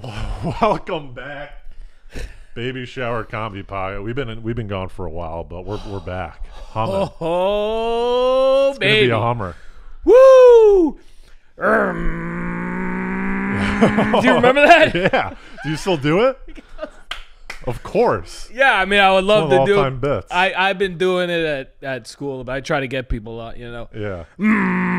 Welcome back, baby shower comedy pie. We've been in, we've been gone for a while, but we're we're back. Oh, it's baby. be a hummer. Woo! Erm. do you remember that? yeah. Do you still do it? of course. Yeah, I mean, I would love to do. it. Bits. I I've been doing it at at school, but I try to get people out. You know. Yeah. Mm.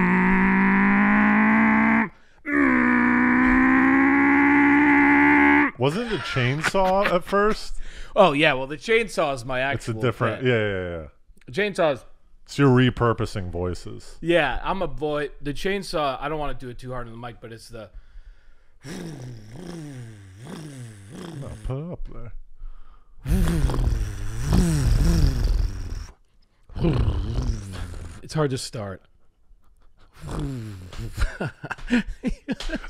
Wasn't the chainsaw at first? Oh yeah, well the chainsaw is my actual. It's a different. Yeah, yeah, yeah. Chainsaws. So you're repurposing voices. Yeah, I'm a boy. The chainsaw. I don't want to do it too hard on the mic, but it's the. i put it up there. It's hard to start.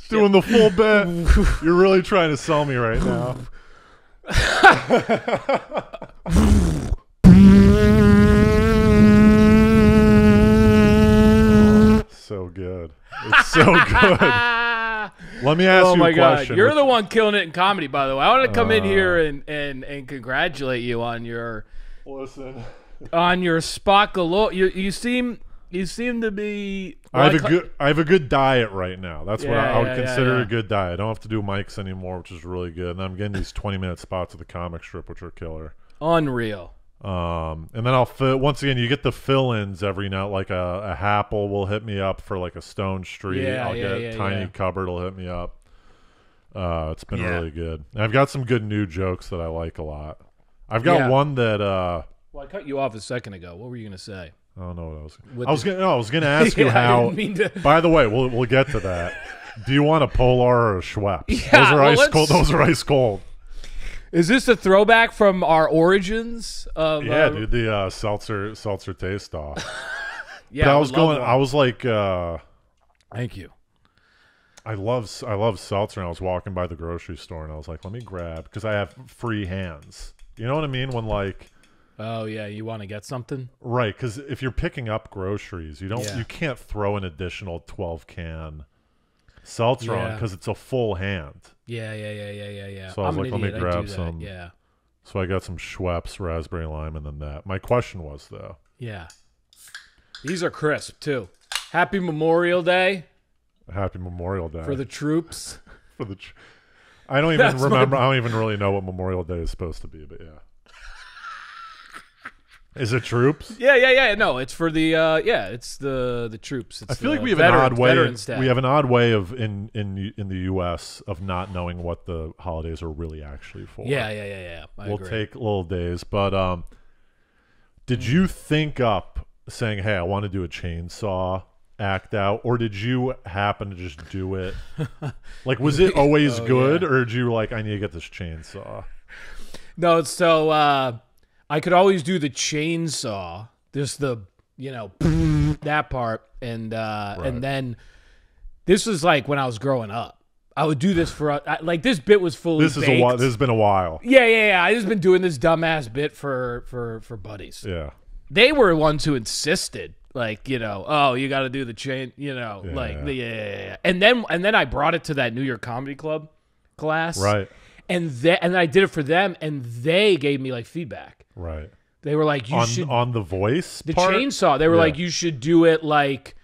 Doing the full bit. You're really trying to sell me right now. so good. It's so good. Let me ask oh you my a question. God. You're the one killing it in comedy, by the way. I want to come uh, in here and, and, and congratulate you on your listen on your spot galore. You you seem you seem to be. Well, I have a good. I have a good diet right now. That's yeah, what I, I would yeah, consider yeah, a good diet. I don't have to do mics anymore, which is really good. And I'm getting these 20 minute spots of the comic strip, which are killer. Unreal. Um, and then I'll fill, once again, you get the fill ins every now, like a, a Happel will hit me up for like a Stone Street. Yeah, I'll yeah, get yeah, Tiny Cupboard will hit me up. Uh, it's been really good. And I've got some good new jokes that I like a lot. I've got one that, uh, well, I cut you off a second ago. What were you going to say? I don't know what I was. What I was gonna. No, I was gonna ask you how. To... By the way, we'll we'll get to that. Do you want a Polar or a Schweppes? Yeah, those are well, ice let's... cold. Those are ice cold. Is this a throwback from our origins? Of, yeah, uh, dude, the uh, seltzer seltzer taste off. yeah, but I, I was going. One. I was like, uh, thank you. I love I love seltzer. And I was walking by the grocery store and I was like, let me grab because I have free hands. You know what I mean? When like Oh yeah, you want to get something? Right, cuz if you're picking up groceries, you don't yeah. you can't throw an additional 12 can seltzer yeah. on cuz it's a full hand. Yeah, yeah, yeah, yeah, yeah, yeah. So I was i like, let me grab some. Yeah. So I got some Schweppes raspberry lime and then that. My question was though. Yeah. These are crisp too. Happy Memorial Day. Happy Memorial Day for the troops. for the, tr- I don't even That's remember. My... I don't even really know what Memorial Day is supposed to be, but yeah. Is it troops? Yeah, yeah, yeah. No, it's for the uh, yeah, it's the the troops. It's I feel the, like we have veteran, an odd way. We have an odd way of in in in the U.S. of not knowing what the holidays are really actually for. Yeah, yeah, yeah, yeah. I we'll agree. take little days, but um, did you think up saying, "Hey, I want to do a chainsaw"? act out or did you happen to just do it like was it oh, always oh, good yeah. or did you like i need to get this chainsaw no so uh I could always do the chainsaw, just the you know that part, and uh, right. and then this was like when I was growing up. I would do this for uh, like this bit was fully. This is baked. a while. This has been a while. Yeah, yeah, yeah. I just been doing this dumbass bit for for for buddies. Yeah, they were ones who insisted, like you know, oh, you got to do the chain, you know, yeah. like yeah, yeah, yeah. And then and then I brought it to that New York Comedy Club class, right? and they, and I did it for them, and they gave me like feedback. Right. They were like, you on, should on the voice, the part? chainsaw. They were yeah. like, you should do it like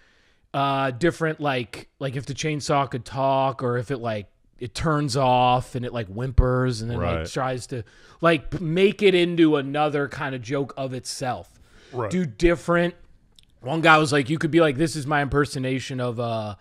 uh different, like like if the chainsaw could talk, or if it like it turns off and it like whimpers and then right. like tries to like make it into another kind of joke of itself. Right. Do different. One guy was like, you could be like, this is my impersonation of uh,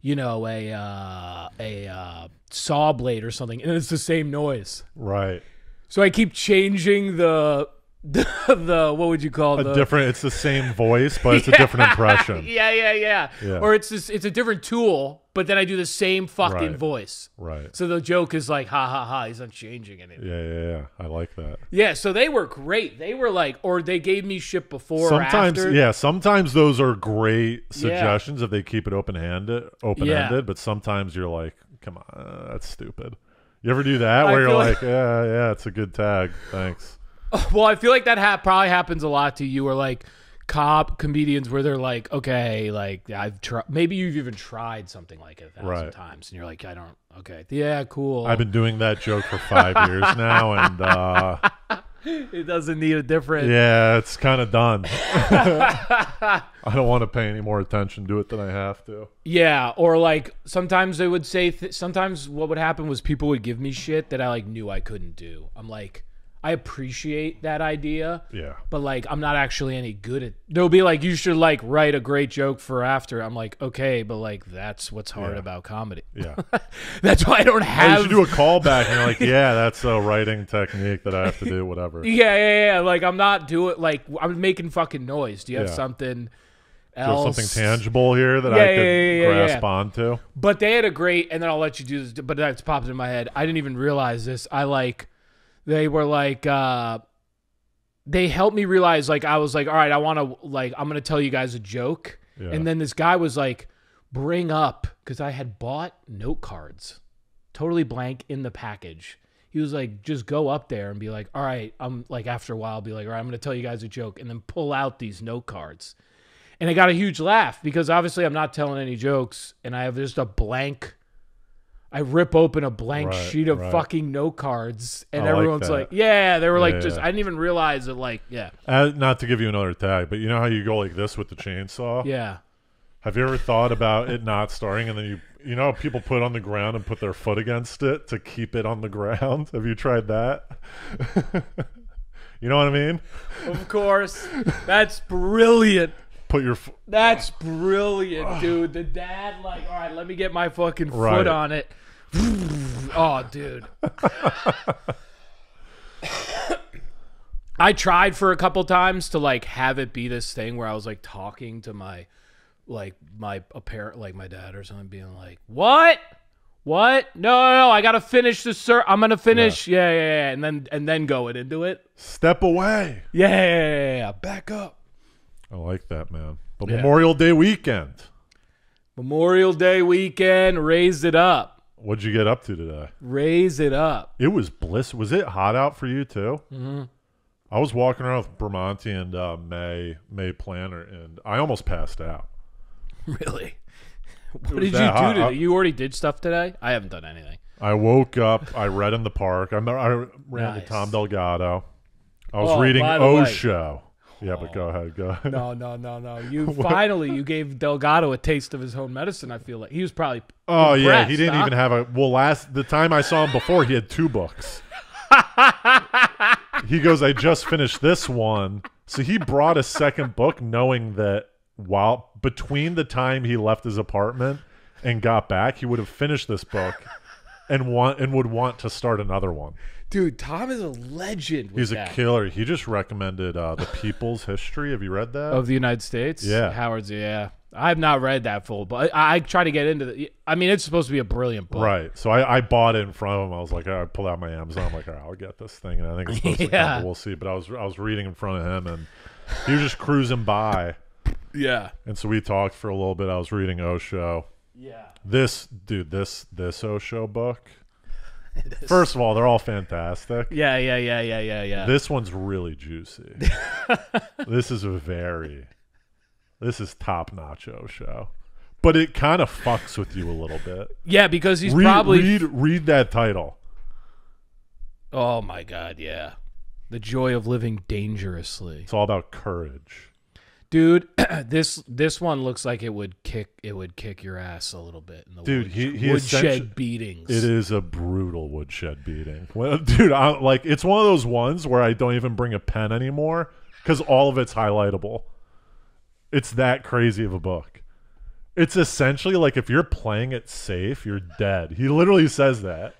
you know, a uh, a uh saw blade or something, and it's the same noise. Right. So I keep changing the the, the what would you call it the, different? It's the same voice, but it's yeah, a different impression. Yeah, yeah, yeah, yeah. Or it's this, it's a different tool, but then I do the same fucking right. voice. Right. So the joke is like, ha ha ha. He's not changing anything. Yeah, yeah, yeah. I like that. Yeah. So they were great. They were like, or they gave me shit before. Sometimes, yeah. Sometimes those are great suggestions yeah. if they keep it open handed, open ended. But sometimes you're like, Come on, uh, that's stupid. You ever do that where you're like, like, yeah, yeah, it's a good tag, thanks. Well, I feel like that ha- probably happens a lot to you, or like cop comedians where they're like, okay, like I've tried. Maybe you've even tried something like it a thousand right. times, and you're like, I don't. Okay, yeah, cool. I've been doing that joke for five years now, and uh, it doesn't need a different. Yeah, it's kind of done. I don't want to pay any more attention to it than I have to. Yeah, or like sometimes they would say. Th- sometimes what would happen was people would give me shit that I like knew I couldn't do. I'm like, I appreciate that idea. Yeah. But like I'm not actually any good at they'll be like, you should like write a great joke for after. I'm like, okay, but like that's what's hard yeah. about comedy. Yeah. that's why I don't have or you should do a callback and you're like, yeah, that's a writing technique that I have to do, whatever. yeah, yeah, yeah. Like I'm not doing like I'm making fucking noise. Do you have yeah. something else. something tangible here that yeah, I could yeah, yeah, grasp onto. But they had a great, and then I'll let you do this. But that popped in my head. I didn't even realize this. I like they were like uh they helped me realize like I was like, all right, I want to like I'm gonna tell you guys a joke, yeah. and then this guy was like, bring up because I had bought note cards, totally blank in the package. He was like, just go up there and be like, all right, I'm like after a while, I'll be like, all right, I'm gonna tell you guys a joke, and then pull out these note cards, and I got a huge laugh because obviously I'm not telling any jokes, and I have just a blank I rip open a blank right, sheet of right. fucking note cards, and I everyone's like, like, "Yeah." They were like, yeah, "Just," I didn't even realize that, like, yeah. Uh, not to give you another tag, but you know how you go like this with the chainsaw? Yeah. Have you ever thought about it not starting, and then you, you know, people put on the ground and put their foot against it to keep it on the ground? Have you tried that? you know what I mean? Of course, that's brilliant put your. Fo- That's brilliant, dude. The dad, like, all right, let me get my fucking foot Right. on it. oh, dude. I tried for a couple times to like have it be this thing where I was like talking to my like my apparent parent like my dad or something being like, "What? What? No, no, no, I got to finish the sir. I'm going to finish. Yeah. yeah, yeah, yeah." And then and then going into it. Step away. Yeah, yeah, yeah, yeah, yeah. Back up. I like that, man. But yeah. Memorial Day weekend. Memorial Day weekend, raised it up. What'd you get up to today? Raise it up. It was bliss. Was it hot out for you too? Mm-hmm. I was walking around with Bramante and uh, May May Planner, and I almost passed out. Really? What did you do today? I, you already did stuff today. I haven't done anything. I woke up. I read in the park. I, I ran nice. to Tom Delgado. I was oh, reading Osho. Way. Yeah, but go ahead, go. Ahead. No, no, no, no. You finally you gave Delgado a taste of his own medicine. I feel like he was probably. Oh yeah, he didn't huh? even have a. Well, last the time I saw him before, he had two books. he goes, I just finished this one. So he brought a second book, knowing that while between the time he left his apartment and got back, he would have finished this book and want and would want to start another one. Dude, Tom is a legend. He's that. a killer. He just recommended uh, the People's History. Have you read that of the United States? Yeah, Howard's. Yeah, I've not read that full, but I, I try to get into the. I mean, it's supposed to be a brilliant book, right? So I, I bought it in front of him. I was like, I pulled out my Amazon. I'm like, all right, I'll get this thing, and I think it's supposed yeah. to come, we'll see. But I was I was reading in front of him, and he was just cruising by. yeah, and so we talked for a little bit. I was reading Osho. Yeah, this dude, this this Osho book First of all, they're all fantastic. Yeah, yeah, yeah, yeah, yeah, yeah. This one's really juicy. this is a very, this is top notch show, but it kind of fucks with you a little bit. Yeah, because he's read, probably read read that title. Oh my god, yeah, the joy of living dangerously. It's all about courage dude this this one looks like it would kick it would kick your ass a little bit in the dude he, he woodshed beatings it is a brutal woodshed beating well, dude I, like it's one of those ones where i don't even bring a pen anymore because all of it's highlightable it's that crazy of a book it's essentially like if you're playing it safe you're dead he literally says that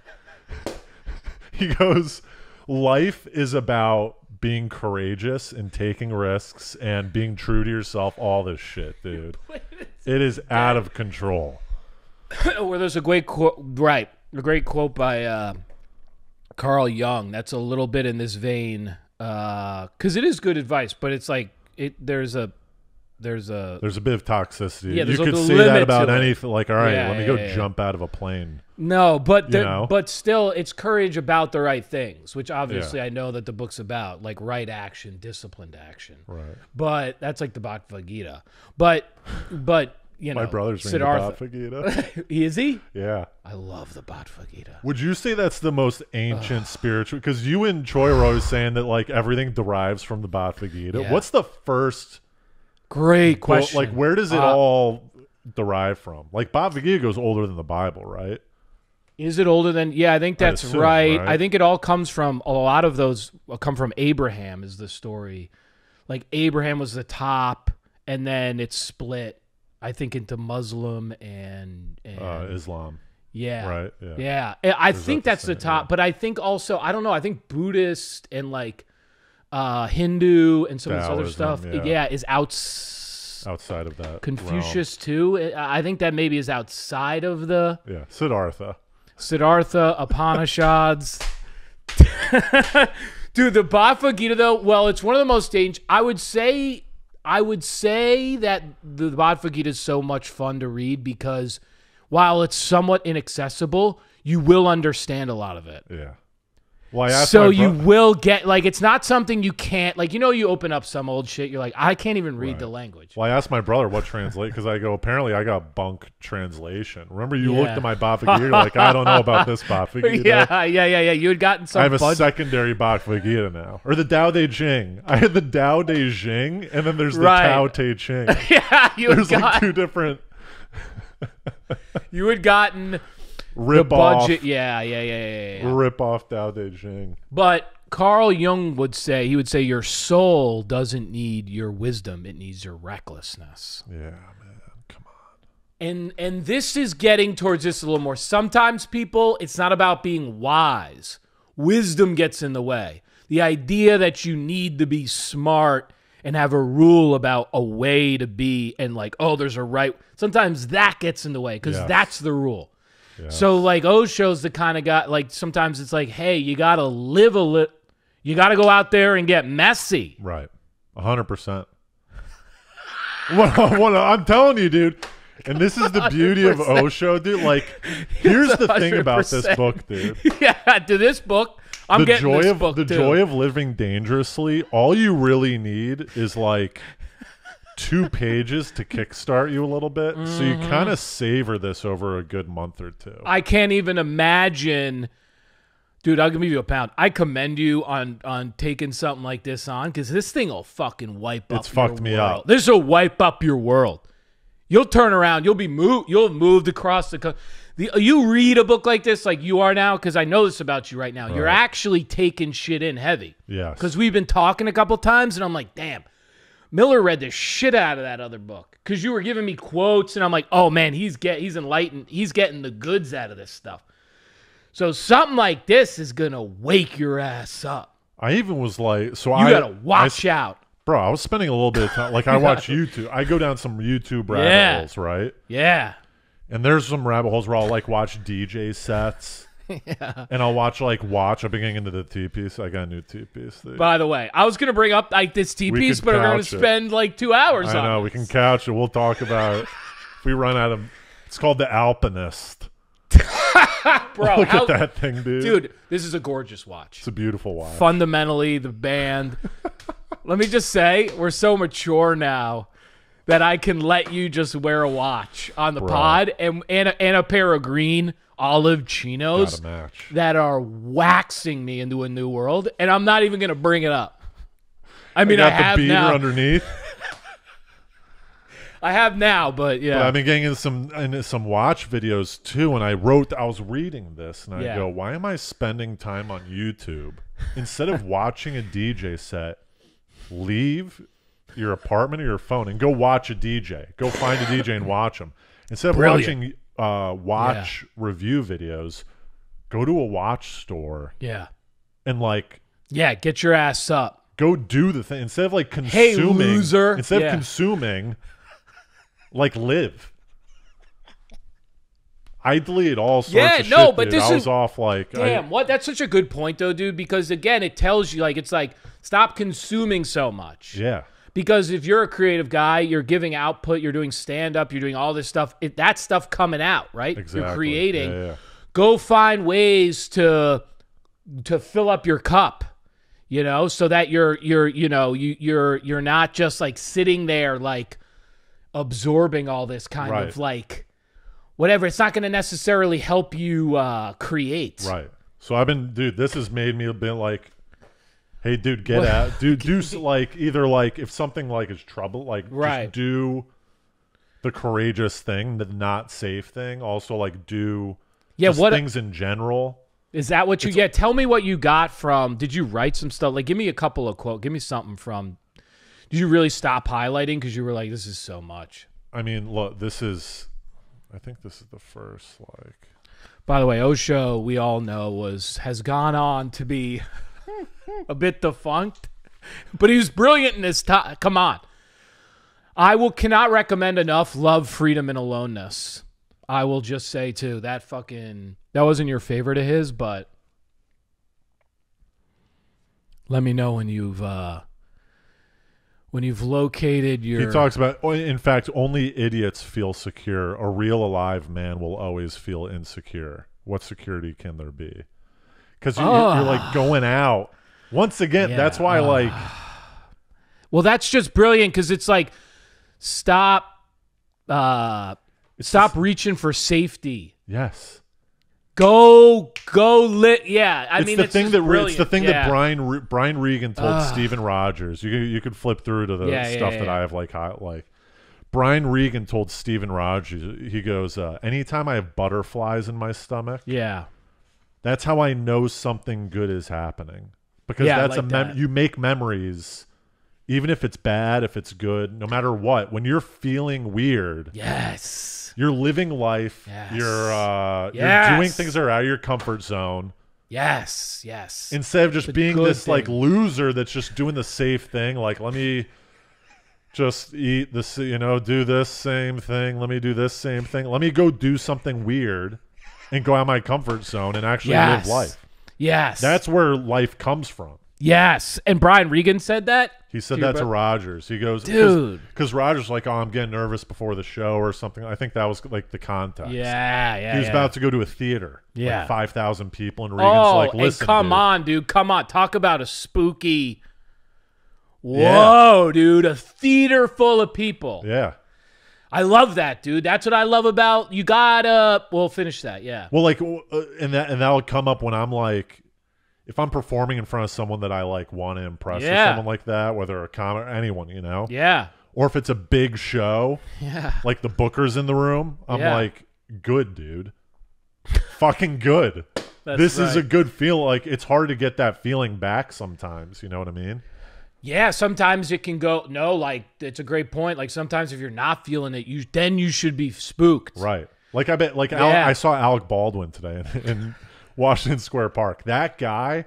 he goes life is about being courageous and taking risks and being true to yourself. All this shit, dude. it is out of control. well, there's a great quote, right? A great quote by uh, Carl Jung. That's a little bit in this vein because uh, it is good advice, but it's like it. There's a there's a there's a bit of toxicity. Yeah, you could see that about anything. Like, all right, yeah, let me yeah, go yeah, jump out of a plane. No, but the, you know? but still, it's courage about the right things, which obviously I know that the book's about, like right action, disciplined action. Right. But that's like the Bhagavad Gita. But but you know, my brother's reading the Bhagavad Gita. Is he? Yeah. I love the Bhagavad Gita. Would you say that's the most ancient spiritual? Because you and Troy were always saying that like everything derives from the Bhagavad Gita. What's the first? Great question. Well, like, where does it uh, all derive from? Like, Bob Vigigo is older than the Bible, right? Is it older than? Yeah, I think that's I assume, right. right. I think it all comes from a lot of those uh, come from Abraham is the story. Like Abraham was the top, and then it's split. I think into Muslim and, uh, and uh, Islam. Yeah. Right. Yeah. yeah. I think that's the, same, top, yeah. but I think also I don't know. I think Buddhist and like uh, Hindu and some Taoism, of this other stuff. Yeah, yeah is outs- outside of that. Confucius realm. too. I think that maybe is outside of the yeah Siddhartha. Siddhartha Upanishads. Dude, the Bhagavad Gita though, well, it's one of the most dangerous. I would say, I would say that the Bhagavad Gita is so much fun to read because while it's somewhat inaccessible, you will understand a lot of it. Yeah. Why? so you will get like it's not something you can't like. You know, you open up some old shit. You're like, I can't even read right. the language. Well, I asked my brother what translate because I go apparently I got bunk translation. Remember you yeah. looked at my Bafagir like I don't know about this Bafagir. yeah, yeah, yeah, yeah. You had gotten some. I have a secondary Bafagir now, or the Tao Te Ching. I had the Tao Te Ching, and then there's the right. Tao Te Ching. yeah, you there's got- like two different. you had gotten rip the off. budget. Yeah, yeah, yeah, yeah, yeah. Rip off Dao De Jing. But Carl Jung would say, he would say, your soul doesn't need your wisdom; it needs your recklessness. Yeah, man, come on. And and this is getting towards this a little more. Sometimes people, it's not about being wise. Wisdom gets in the way. The idea that you need to be smart and have a rule about a way to be and like, oh, there's a right. Sometimes that gets in the way because yes. that's the rule. So like Osho's the kind of guy like sometimes it's like, hey, you gotta live a little you gotta go out there and get messy. Right. hundred percent. What, I'm telling you, dude. And this is the beauty 100%. of Osho, dude. Like, here's the thing about this book, dude. yeah, to this book, I'm the getting joy this of book the too. joy of living dangerously. All you really need is like two pages to kickstart you a little bit. Mm-hmm. So you mm-hmm. kind of savor this over a good month or two. I can't even imagine. Dude, I'll give you a pound. I commend you on on taking something like this on because this thing will fucking wipe up. It's fucked me out. up. This will wipe up your world. You'll turn around. You'll be moved. You'll have moved across the. Co- the you read a book like this, like you are now, because I know this about you right now. Right. You're actually taking shit in heavy. Yeah. Because we've been talking a couple times, and I'm like, damn, Miller read the shit out of that other book because you were giving me quotes, and I'm like, oh man, he's get he's enlightened, he's getting the goods out of this stuff. So something like this is gonna wake your ass up. I even was like, so you I gotta watch I, out, bro. I was spending a little bit of time, like I watch YouTube. I go down some YouTube rabbit yeah. holes, right? Yeah. And there's some rabbit holes where I'll like watch DJ sets yeah. And I'll watch like watch. i will be getting into the T piece. I got a new T piece. By the way, I was gonna bring up like this T piece, but we're gonna it. spend like two hours. I on know this. we can couch it. We'll talk about it. If we run out of, it's called the Alpinist. Bro, look how, at that thing, dude. Dude, this is a gorgeous watch. It's a beautiful watch. Fundamentally, the band. let me just say, we're so mature now that I can let you just wear a watch on the Bro. pod and and a, and a pair of green olive chinos that are waxing me into a new world, and I'm not even going to bring it up. I mean, I, got I have the beater now. underneath. I have now, but yeah. But I've been getting into some into some watch videos too, and I wrote I was reading this and I yeah. go, why am I spending time on YouTube instead of watching a DJ set? Leave your apartment or your phone and go watch a DJ. Go find a DJ and watch them instead of Brilliant. watching uh, watch yeah. review videos, go to a watch store. Yeah. And like. Yeah, get your ass up. Go do the thing instead of like consuming. Hey, loser. Instead yeah. of consuming, like live. Idly it all sorts yeah, of no, shit, but dude. this I is, off like damn. I, what? That's such a good point though, dude. Because again, it tells you like it's like stop consuming so much. Yeah because if you're a creative guy, you're giving output, you're doing stand up, you're doing all this stuff. It, that stuff coming out, right? Exactly. You're creating. Yeah, yeah. Go find ways to to fill up your cup, you know, so that you're you're you know you you're you're not just like sitting there like absorbing all this kind right. of like whatever. It's not going to necessarily help you uh, create. Right. So I've been, dude. This has made me a bit like hey dude get out do do like either like if something like is trouble like Right. just do the courageous thing the not safe thing also like do Yeah, just what- things in general Is that what you yeah? Tell me what you got from. Did you write some stuff? Like, give me a couple of quote. Give me something from. Did you really stop highlighting because you were like, "This is so much." i mean look this is i think this is the first like By the way, Osho, we all know was has gone on to be a bit defunct, but he was brilliant in his time. Come on. I will cannot recommend enough Love, Freedom, and Aloneness. I will just say, too, that fucking. That wasn't your favorite of his, but let me know when you've. Uh, when you've located your. He talks about, oh, in fact, only idiots feel secure. A real alive man will always feel insecure. What security can there be? Because you, are oh. like ah. going out once again, yeah, that's why uh, like. Well, that's just brilliant because it's like, stop, uh, stop just, reaching for safety. Yes. Go, go, lit. Yeah, I it's mean, the it's, thing that it's the thing yeah. that Brian Re Brian Regan told uh, Stephen Rogers. You can, you could flip through to the yeah, stuff that I have like hot like. Brian Regan told Stephen Rogers, he goes, uh, Anytime I have butterflies in my stomach, yeah, that's how I know something good is happening because yeah, that's like a mem- that. you make memories even if it's bad if it's good no matter what when you're feeling weird yes you're living life yes. you're uh yes. you're doing things that are out of your comfort zone yes yes instead of just the being this thing. like loser that's just doing the safe thing like let me just eat this you know do this same thing let me do this same thing let me go do something weird and go out my comfort zone and actually yes. live life Yes. That's where life comes from. Yes. And Brian Regan said that. He said to that to Rogers. He goes, dude, because Rogers like, oh, I'm getting nervous before the show or something. I think that was like the context. Yeah, yeah. He was yeah. about to go to a theater. Yeah, like five thousand people, and Regan's oh, like, listen, come dude. on, dude, come on, talk about a spooky. Whoa, yeah. dude, a theater full of people. Yeah. I love that, dude. That's what I love about you. Gotta we'll finish that, yeah. Well, like, uh, and that and that'll come up when I'm like, if I'm performing in front of someone that I like want to impress yeah. or someone like that, whether a comic, anyone, you know, yeah. Or if it's a big show, yeah, like the Booker's in the room, I'm yeah. like, good, dude, fucking good. That's this right. is a good feel. Like it's hard to get that feeling back sometimes. You know what I mean? yeah, sometimes it can go no, like it's a great point. Like sometimes if you're not feeling it, you then you should be spooked. Right. Like I bet like yeah. I saw Alec Baldwin today in, in Washington Square Park. That guy,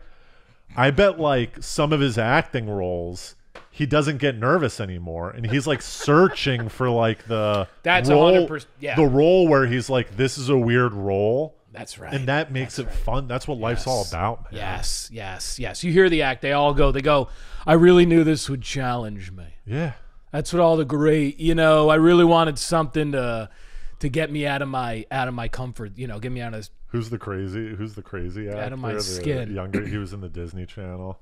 I bet like some of his acting roles he doesn't get nervous anymore and he's like searching for like the that's role, yeah. the role where he's like this is a weird role that's right and that makes that's it right. fun that's what yes. life's all about man. yes yes yes you hear the act they all go they go I really knew this would challenge me. Yeah. That's what all the great, you know, I really wanted something to to get me out of my out of my comfort, you know, get me out of Who's the crazy? Who's the crazy actor? Out of my skin. Younger, he was in the Disney Channel.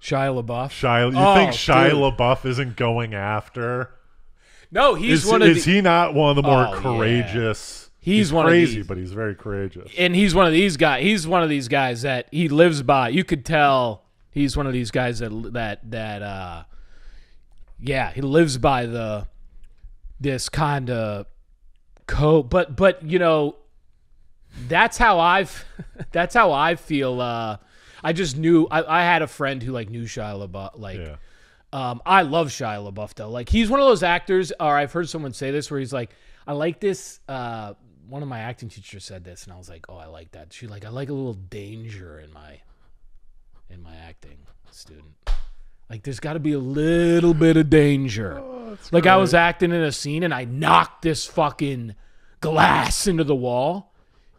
Shia LaBeouf. Shia, you oh, think Shia dude. LaBeouf isn't going after? No, he's is, one of. Is the, he not one of the more oh, courageous? Yeah. He's, he's, one crazy, of these, but he's very courageous. And he's one of these guys. He's one of these guys that he lives by. You could tell He's one of these guys that that that uh, yeah, he lives by the this kind of code. But but you know, that's how I've that's how I feel. Uh, I just knew I, I had a friend who like knew Shia LaBeouf. Like, yeah. um, I love Shia LaBeouf though. Like, he's one of those actors. Or I've heard someone say this where he's like, I like this. Uh, one of my acting teachers said this, and I was like, oh, I like that. She like I like a little danger in my in my acting student. Like there's got to be a little bit of danger. Oh, like great. I was acting in a scene and I knocked this fucking glass into the wall.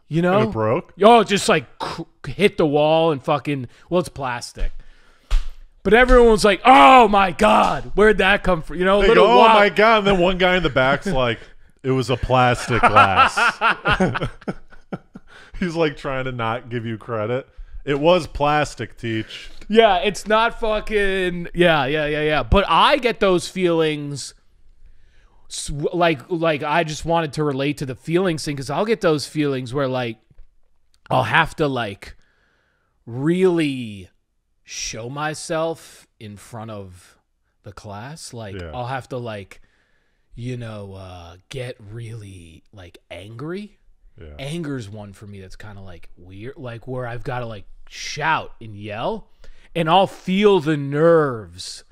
You know, and it broke. Oh, it just like hit the wall and fucking. Well, it's plastic. But everyone was like, "Oh my god, where'd that come from?" You know, they little go, "Oh my god!" And then one guy in the back's like, "It was a plastic glass." He's like trying to not give you credit. It was plastic, teach. Yeah, it's not fucking. Yeah, yeah, yeah, yeah. But I get those feelings. Like, like I just wanted to relate to the feelings thing because I'll get those feelings where like I'll have to like really show myself in front of the class. Like yeah. I'll have to like, you know, uh, get really like angry. Yeah. Anger's one for me that's kind of like weird, like where I've got to like shout and yell, and I'll feel the nerves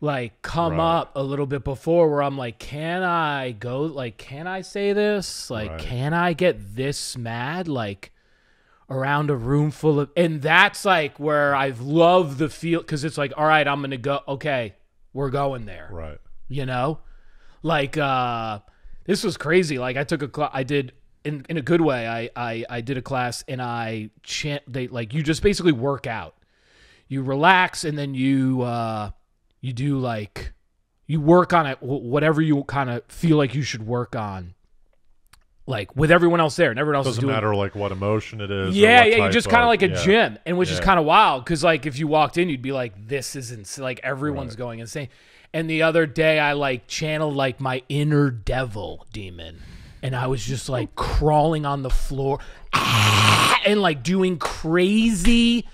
like come right. up a little bit before where I'm like, can I go? Like, can I say this? Like, right. can I get this mad? Like, around a room full of, and that's like where I've loved the feel because it's like, all right, I'm gonna go. Okay, we're going there. Right. You know, like uh, this was crazy. Like I took a cl- I did in in a good way. I I, I did a class and I chant. They like you just basically work out. You relax and then you uh, you do like you work on it whatever you kind of feel like you should work on like with everyone else there and everyone else doesn't doing, matter like what emotion it is yeah yeah you just kind of like a yeah. gym and which yeah. is kind of wild because like if you walked in you'd be like this isn't like everyone's right. going insane and the other day i like channeled like my inner devil demon and I was just like crawling on the floor and like doing crazy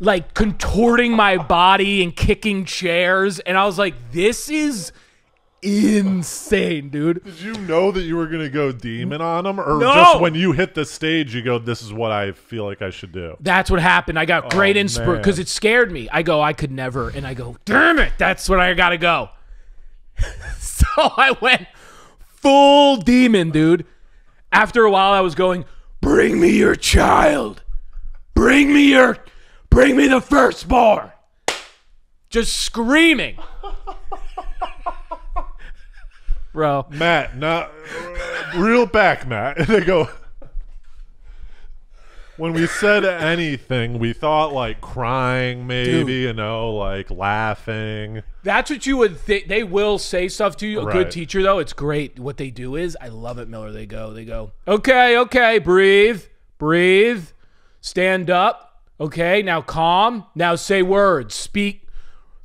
like contorting my body and kicking chairs and I was like this is insane, dude. Did you know that you were gonna go demon on him, or no! just when you hit the stage, you go, "This is what I feel like I should do." That's what happened. I got oh, great oh, inspiration because it scared me. I go, I could never, and I go, "Damn it, that's what I gotta go." so I went full demon, dude. After a while, I was going, "Bring me your child. Bring me your, bring me the firstborn." Just screaming. Bro, Matt, not real back, Matt. they go, when we said anything, we thought like crying, maybe Dude. you know, like laughing. That's what you would think. They will say stuff to you. A right. good teacher, though, it's great. What they do is, I love it, Miller. They go, they go, okay, okay, breathe, breathe, stand up. Okay, now calm. Now say words, speak,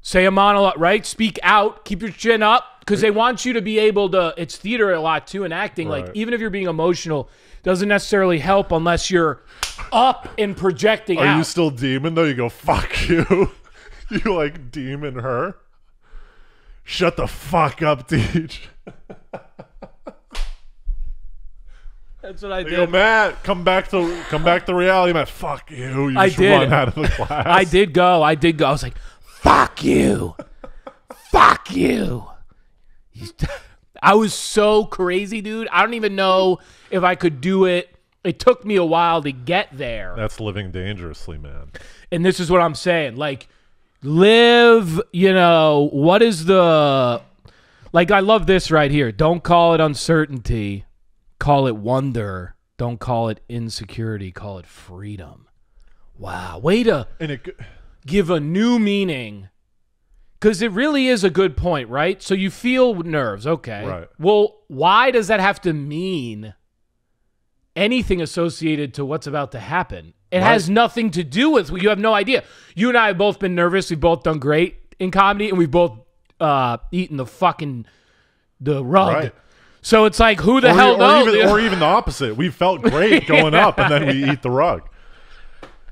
say a monologue, right? Speak out, keep your chin up because they want you to be able to. It's theater a lot too, and acting. Right. Like even if you're being emotional doesn't necessarily help unless you're up and projecting. Are out. you still demon though? You go fuck you. you like demon her. Shut the fuck up, Deej. That's what I did. Yo, Matt, come back to come back to reality, Matt. Fuck you. You I did. run out of the class. I did go. I did go. I was like, fuck you. fuck you. you I was so crazy, dude. I don't even know if I could do it. It took me a while to get there. That's living dangerously, man. And this is what I'm saying. Like, live, you know, what is the. Like, I love this right here. Don't call it uncertainty, call it wonder. Don't call it insecurity, call it freedom. Wow. Way to and it, give a new meaning because it really is a good point, right? So you feel nerves, okay. Right. Well, why does that have to mean anything associated to what's about to happen? It right. has nothing to do with, you have no idea. You and I have both been nervous. We've both done great in comedy, and we've both uh, eaten the fucking, the rug. Right. So it's like, who the or, hell or knows? Even, or even the opposite. We felt great going up, and then we eat the rug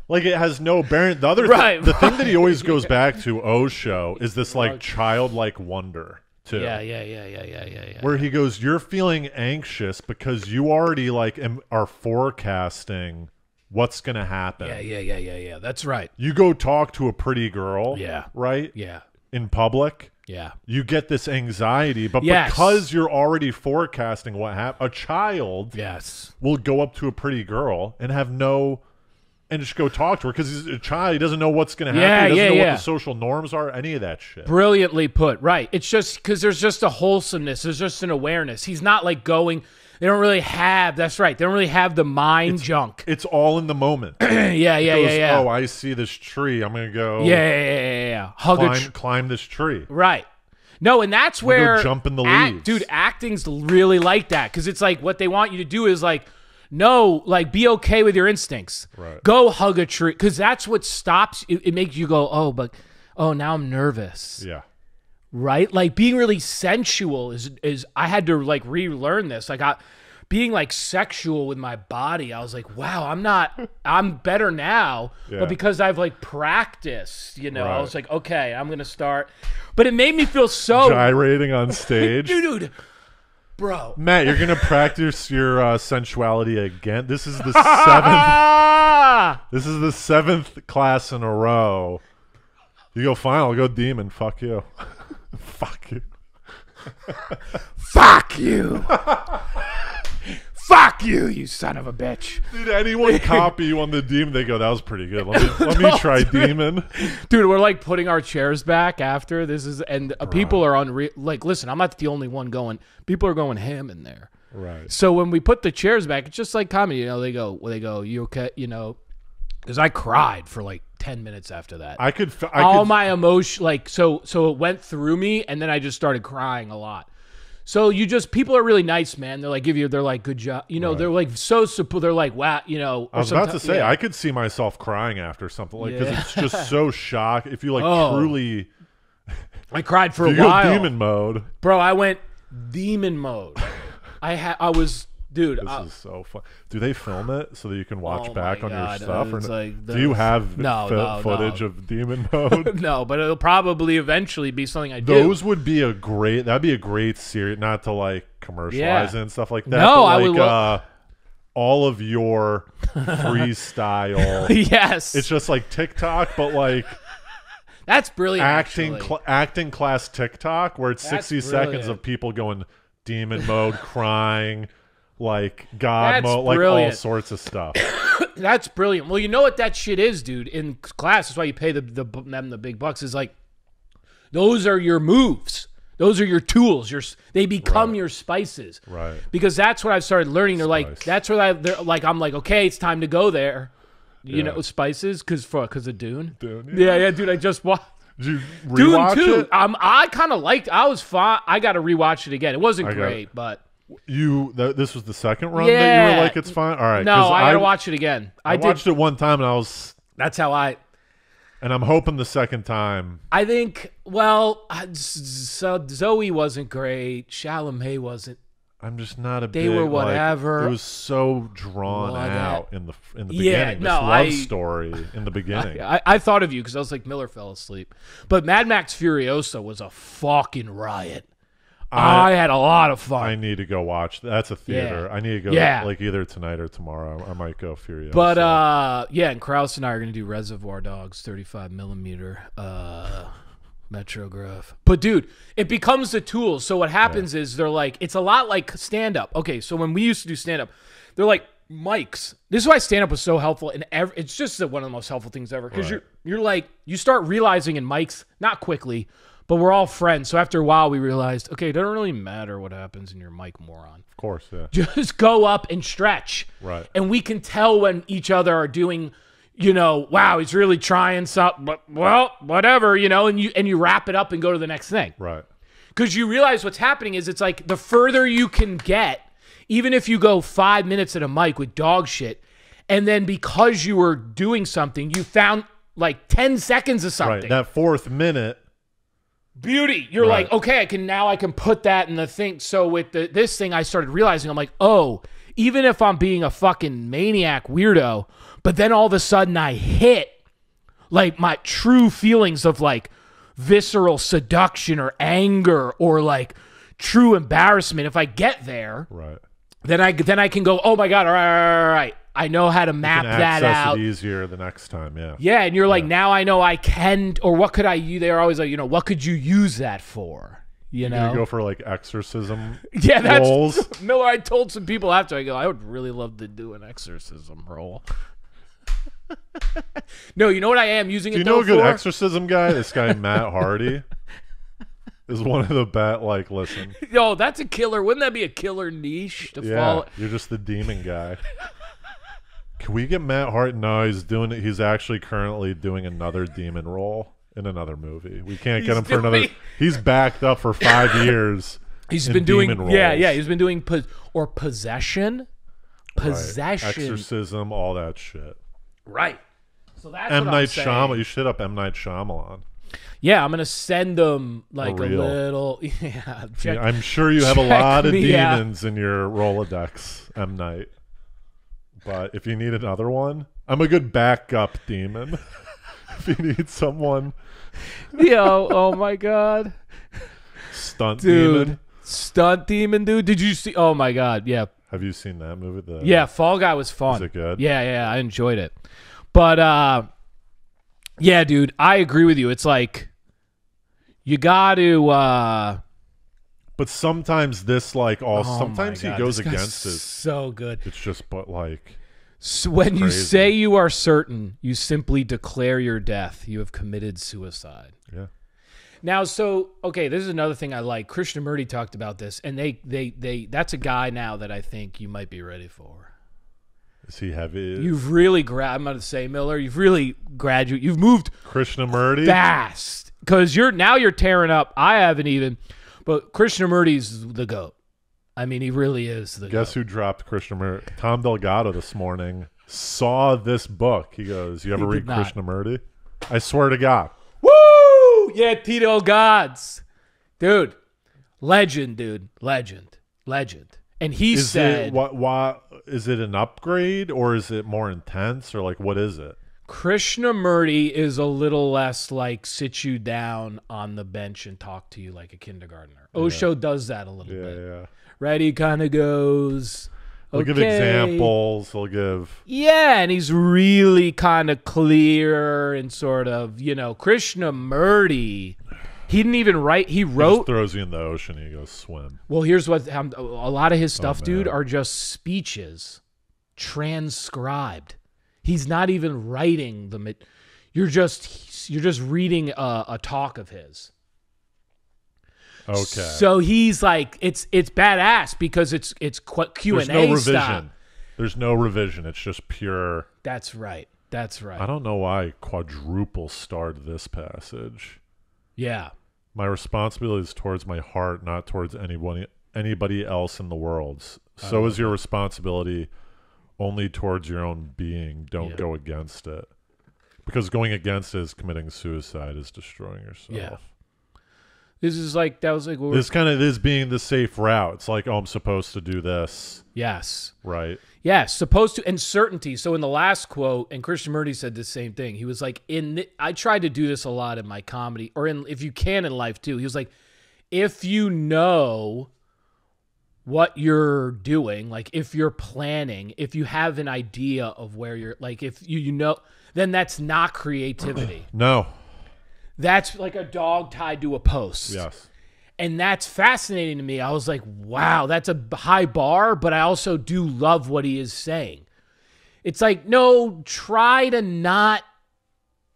like it has no bearing. The other right, the right. thing that he always goes back to O's show is this like childlike wonder. Too. Yeah, yeah, yeah, yeah, yeah, yeah, yeah. Where he goes, you're feeling anxious because you already like am, are forecasting what's going to happen. Yeah, yeah, yeah, yeah, yeah. That's right. You go talk to a pretty girl. Yeah. Right. Yeah. In public. Yeah. You get this anxiety, but yes. because you're already forecasting what happened, a child yes will go up to a pretty girl and have no and just go talk to her because he's a child. He doesn't know what's going to happen. Yeah, he doesn't yeah, know yeah. what the social norms are, any of that shit. Brilliantly put. Right. It's just because there's just a wholesomeness. There's just an awareness. He's not like going. They don't really have. That's right. They don't really have the mind it's, junk. It's all in the moment. yeah, yeah, goes, yeah, yeah. Oh, I see this tree. I'm gonna go. Yeah, yeah, yeah, yeah. yeah. Hug climb, tr- climb this tree. Right. No, and that's where jump in the act, leaves, dude. Acting's really like that because it's like what they want you to do is like no, like be okay with your instincts. Right. Go hug a tree because that's what stops. It, it makes you go, oh, but oh, now I'm nervous. Yeah. Right. Like being really sensual is is I had to like relearn this. Like I being like sexual with my body i was like wow i'm not i'm better now yeah. but because i've like practiced you know right. i was like okay i'm gonna start but it made me feel so gyrating on stage dude, dude bro. Matt, you're gonna practice your uh, sensuality again. This is the seventh. this is the seventh class in a row. You go fine. I'll go demon. Fuck you. Fuck you. Fuck you. Fuck you, you son of a bitch. Did anyone copy you on the demon? They go, that was pretty good. Let me, let me try dude. demon. Dude, we're like putting our chairs back after this is, and uh, right. people are on, like, listen, I'm not the only one going. People are going ham in there. Right. So when we put the chairs back, it's just like comedy. You know, they go, well, they go, you okay? You know, because I cried for like 10 minutes after that. I could, I all could, my emotion, like, so, so it went through me, and then I just started crying a lot. So you just people are really nice, man. They're like give you, they're like good job. You know, right. they're like so support. They're like wow, you know. I was about to say yeah. I could see myself crying after something like because yeah. it's just so shock. If you like oh. truly, I cried for a while. Demon mode, bro. I went demon mode. I had I was Dude, this uh, is so fun. Do they film it so that you can watch oh back on God. your stuff? Or no? like do you have no, no footage no. of Demon Mode? no, but it'll probably eventually be something I do. Those would be a great. That'd be a great series. Not to like commercialize yeah. and stuff like that. No, like, I would. Uh, all of your freestyle. yes, it's just like TikTok, but like. That's brilliant. Acting, cl- acting class TikTok, where it's That's sixty brilliant. seconds of people going demon mode, crying, like God like all sorts of stuff. That's brilliant. Well, you know what that shit is, dude. In class, that's why you pay the, the them the big bucks. Is like those are your moves. Those are your tools. Your they become right. your spices. Right. Because that's what I've started learning. They're Spice. like that's what I they're like I'm like okay, it's time to go there. You yeah. know, spices because for because of Dune. Dune. Yeah. yeah, yeah, dude. I just watched. Did Dune two. It? Um, I kind of liked. I was fine. I got to rewatch it again. It wasn't I great, but you th- this was the second run that you were like it's fine. All right. No, I gotta watch it again. I, I, did. watched it one time and I was That's how I. and I'm hoping the second time. I think. Well, so Zoe wasn't great. Chalamet wasn't. I'm just not a They big, were like, whatever. it was so drawn What out in the in the Yeah, beginning. no, this love I- story in the beginning. I, I thought of you because I was like Miller fell asleep, but Mad Max Furiosa was a fucking riot. I, I, had a lot of fun. I need to go watch. That's a theater. Yeah. I need to go. Yeah. like either tonight or tomorrow. I might go Furious. But so. uh, yeah, and Kraus and I are going to do Reservoir Dogs, thirty-five millimeter. Uh, Metrograph. But dude, it becomes the tool. So what happens yeah. is they're like, it's a lot like stand up. Okay, so when we used to do stand up, they're like mics. This is why stand up was so helpful. And every, it's just one of the most helpful things ever because right. you're you're like you start realizing in mics not quickly, but we're all friends. So after a while, we realized, okay, it doesn't really matter what happens in your mic, moron. Of course, yeah. Just go up and stretch. Right. And we can tell when each other are doing, you know, wow, he's really trying something, but well, whatever, you know, and you and you wrap it up and go to the next thing. Right. Because you realize what's happening is it's like the further you can get, even if you go five minutes at a mic with dog shit, and then because you were doing something, you found like 10 seconds of something. Right. That fourth minute beauty you're right. like okay i can now i can put that in the thing so with the, this thing i started realizing i'm like oh even if i'm being a fucking maniac weirdo but then all of a sudden i hit like my true feelings of like visceral seduction or anger or like true embarrassment if i get there right then i then i can go oh my god all right all right, all right. I know how to map that out. easier the next time, yeah. Yeah, and you're like, now I know I can, or what could I? use? They're always like, you know, what could you use that for? You you know, go for like exorcism. yeah, that's roles. Miller. I told some people after I go, I would really love to do an exorcism role. no, you know what I am using. Do you know a good for? exorcism guy? This guy Matt Hardy is one of the bat. Like, listen, yo, that's a killer. Wouldn't that be a killer niche to yeah, You're just the demon guy. Can we get Matt Hart? No, he's doing He's actually currently doing another demon role in another movie. We can't get him for another. He's backed up for five years. He's in been doing demon yeah, roles. yeah. He's been doing po- or possession, possession, right? exorcism, all that shit. Right. So that's M what I'm Night Shyamalan. You should up M Night Shyamalan. Yeah, I'm gonna send them like a little. Yeah, check, I'm sure you have a lot of out. demons in your Rolodex, M Night. But if you need another one, I'm a good backup demon. if you need someone. Yo, oh my god. Stunt dude, demon. Stunt demon, dude. Did you see oh my god, yeah. Have you seen that movie? The, yeah, Fall Guy was fun. Is it good? Yeah, yeah, I enjoyed it. But uh yeah, dude, I agree with you. It's like you got to uh but sometimes this like all oh sometimes he goes against it. so good. It's just but like so when crazy. you say you are certain, you simply declare your death. You have committed suicide. Yeah. Now, so okay, this is another thing I like. Krishnamurti talked about this, and they they they that's a guy now that I think you might be ready for. Is he heavy? You've really grad. I'm gonna say Miller. You've really graduated. You've moved Krishnamurti fast because you're now you're tearing up. I haven't even. But Krishnamurti's the goat. I mean, he really is the. Guess goat. who dropped Krishnamurti? Tom Delgado this morning saw this book. He goes, "You ever read Krishna Krishnamurti?" I swear to God. Woo! Yeah, Tito Gods, dude, legend, dude, legend, legend. And he is said, it, "What? Why is it an upgrade, or is it more intense, or like what is it?" Krishnamurti is a little less like sit you down on the bench and talk to you like a kindergartner. Osho yeah. does that a little yeah, bit. Yeah. Right? He kind of goes. He'll give examples. He'll give. Yeah, and he's really kind of clear and sort of, you know, Krishnamurti. He didn't even write. He wrote. He throws you in the ocean and he goes swim. Well, here's what a lot of his oh, stuff, oh, dude, are just speeches transcribed. He's not even writing the. You're just you're just reading a, a talk of his. Okay. So he's like, it's it's badass because it's it's Q and A. There's no revision. Style. There's no revision. It's just pure. That's right. That's right. I don't know why quadruple starred this passage. Yeah. My responsibility is towards my heart, not towards anyone anybody else in the world. So is your responsibility only towards your own being. Don't yeah. go against it. Because going against it is committing suicide, is destroying yourself. Yeah. This is like that was like this kind of is being the safe route. It's like oh, I'm supposed to do this. Yes. Right. Yes, supposed to and certainty. So in the last quote, and Christian Murphy said the same thing. He was like, "In I tried to do this a lot in my comedy, or in if you can in life too." He was like, "If you know what you're doing, like if you're planning, if you have an idea of where you're like if you you know then that's not creativity. no. That's like a dog tied to a post. Yes. And that's fascinating to me. I was like, wow, that's a high bar, but I also do love what he is saying. It's like, no, try to not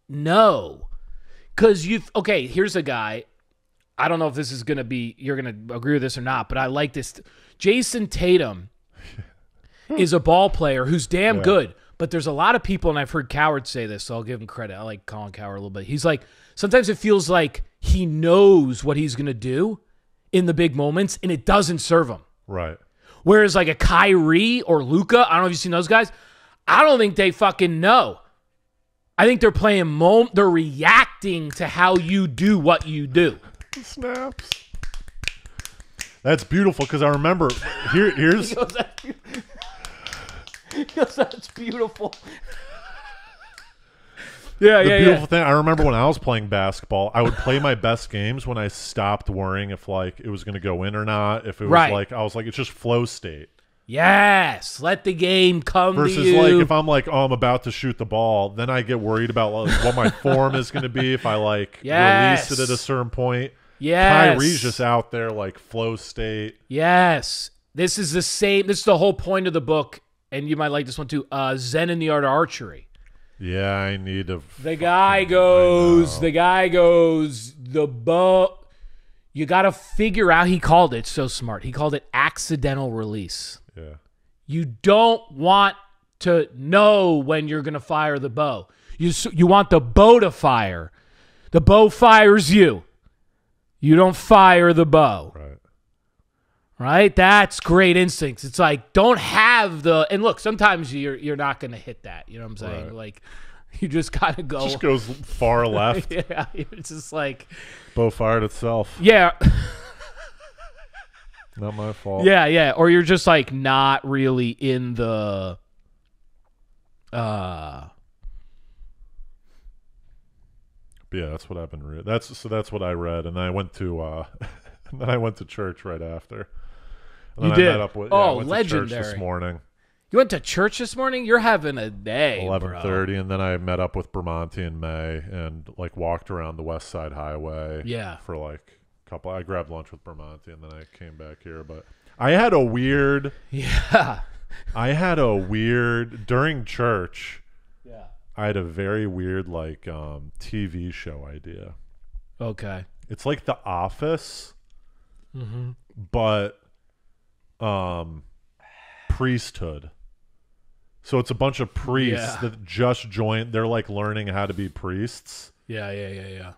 know. Cause you okay, here's a guy I don't know if this is going to be, you're going to agree with this or not, but I like this. Jason Tatum is a ball player who's damn yeah. good, but there's a lot of people, and I've heard Coward say this, so I'll give him credit. I like Colin Coward a little bit. He's like, sometimes it feels like he knows what he's going to do in the big moments, and it doesn't serve him. Right. Whereas like a Kyrie or Luca, I don't know if you've seen those guys. I don't think they fucking know. I think they're playing mom. They're reacting to how you do what you do the snaps. That's beautiful because I remember here. Here's he goes, that's, he goes, that's beautiful. Yeah, the yeah, beautiful yeah. thing. I remember when I was playing basketball, I would play my best games when I stopped worrying if like it was going to go in or not. If it was right. like I was like, it's just flow state. Yes, let the game come. Versus like if I'm like, oh, I'm about to shoot the ball, then I get worried about like, what my form is going to be if I like yes. release it at a certain point. Yes. Kyrie's just out there like flow state. Yes. This is the same. This is the whole point of the book, and you might like this one too. Uh, Zen in the Art of Archery. Yeah, I need to. The guy goes. The guy goes. The bow. You got to figure out. He called it so smart. He called it accidental release. Yeah. You don't want to know when you're going to fire the bow. You you want the bow to fire. The bow fires you. You don't fire the bow. Right. Right? That's great instincts. It's like don't have the and look, sometimes you're you're not going to hit that, you know what I'm saying? Right. Like you just gotta go it just goes far left. yeah, it's just like bow fired itself. Yeah. not my fault. Yeah, yeah, or you're just like not really in the uh yeah, that's what I've been read. That's so that's what I read, and then I went to uh, and then I went to church right after. And you did. With, yeah, oh, legendary! this morning. You went to church this morning. You're having a day. Eleven thirty, and then I met up with Bramante and May, and like walked around the West Side Highway. Yeah, for like a couple. I grabbed lunch with Bramante, and then I came back here. But I had a weird. Yeah. I had a weird during church. I had a very weird like um, TV show idea. Okay. It's like The Office, mm-hmm. but um, priesthood. So it's a bunch of priests yeah. that just join. They're like learning how to be priests. Yeah, yeah, yeah, yeah.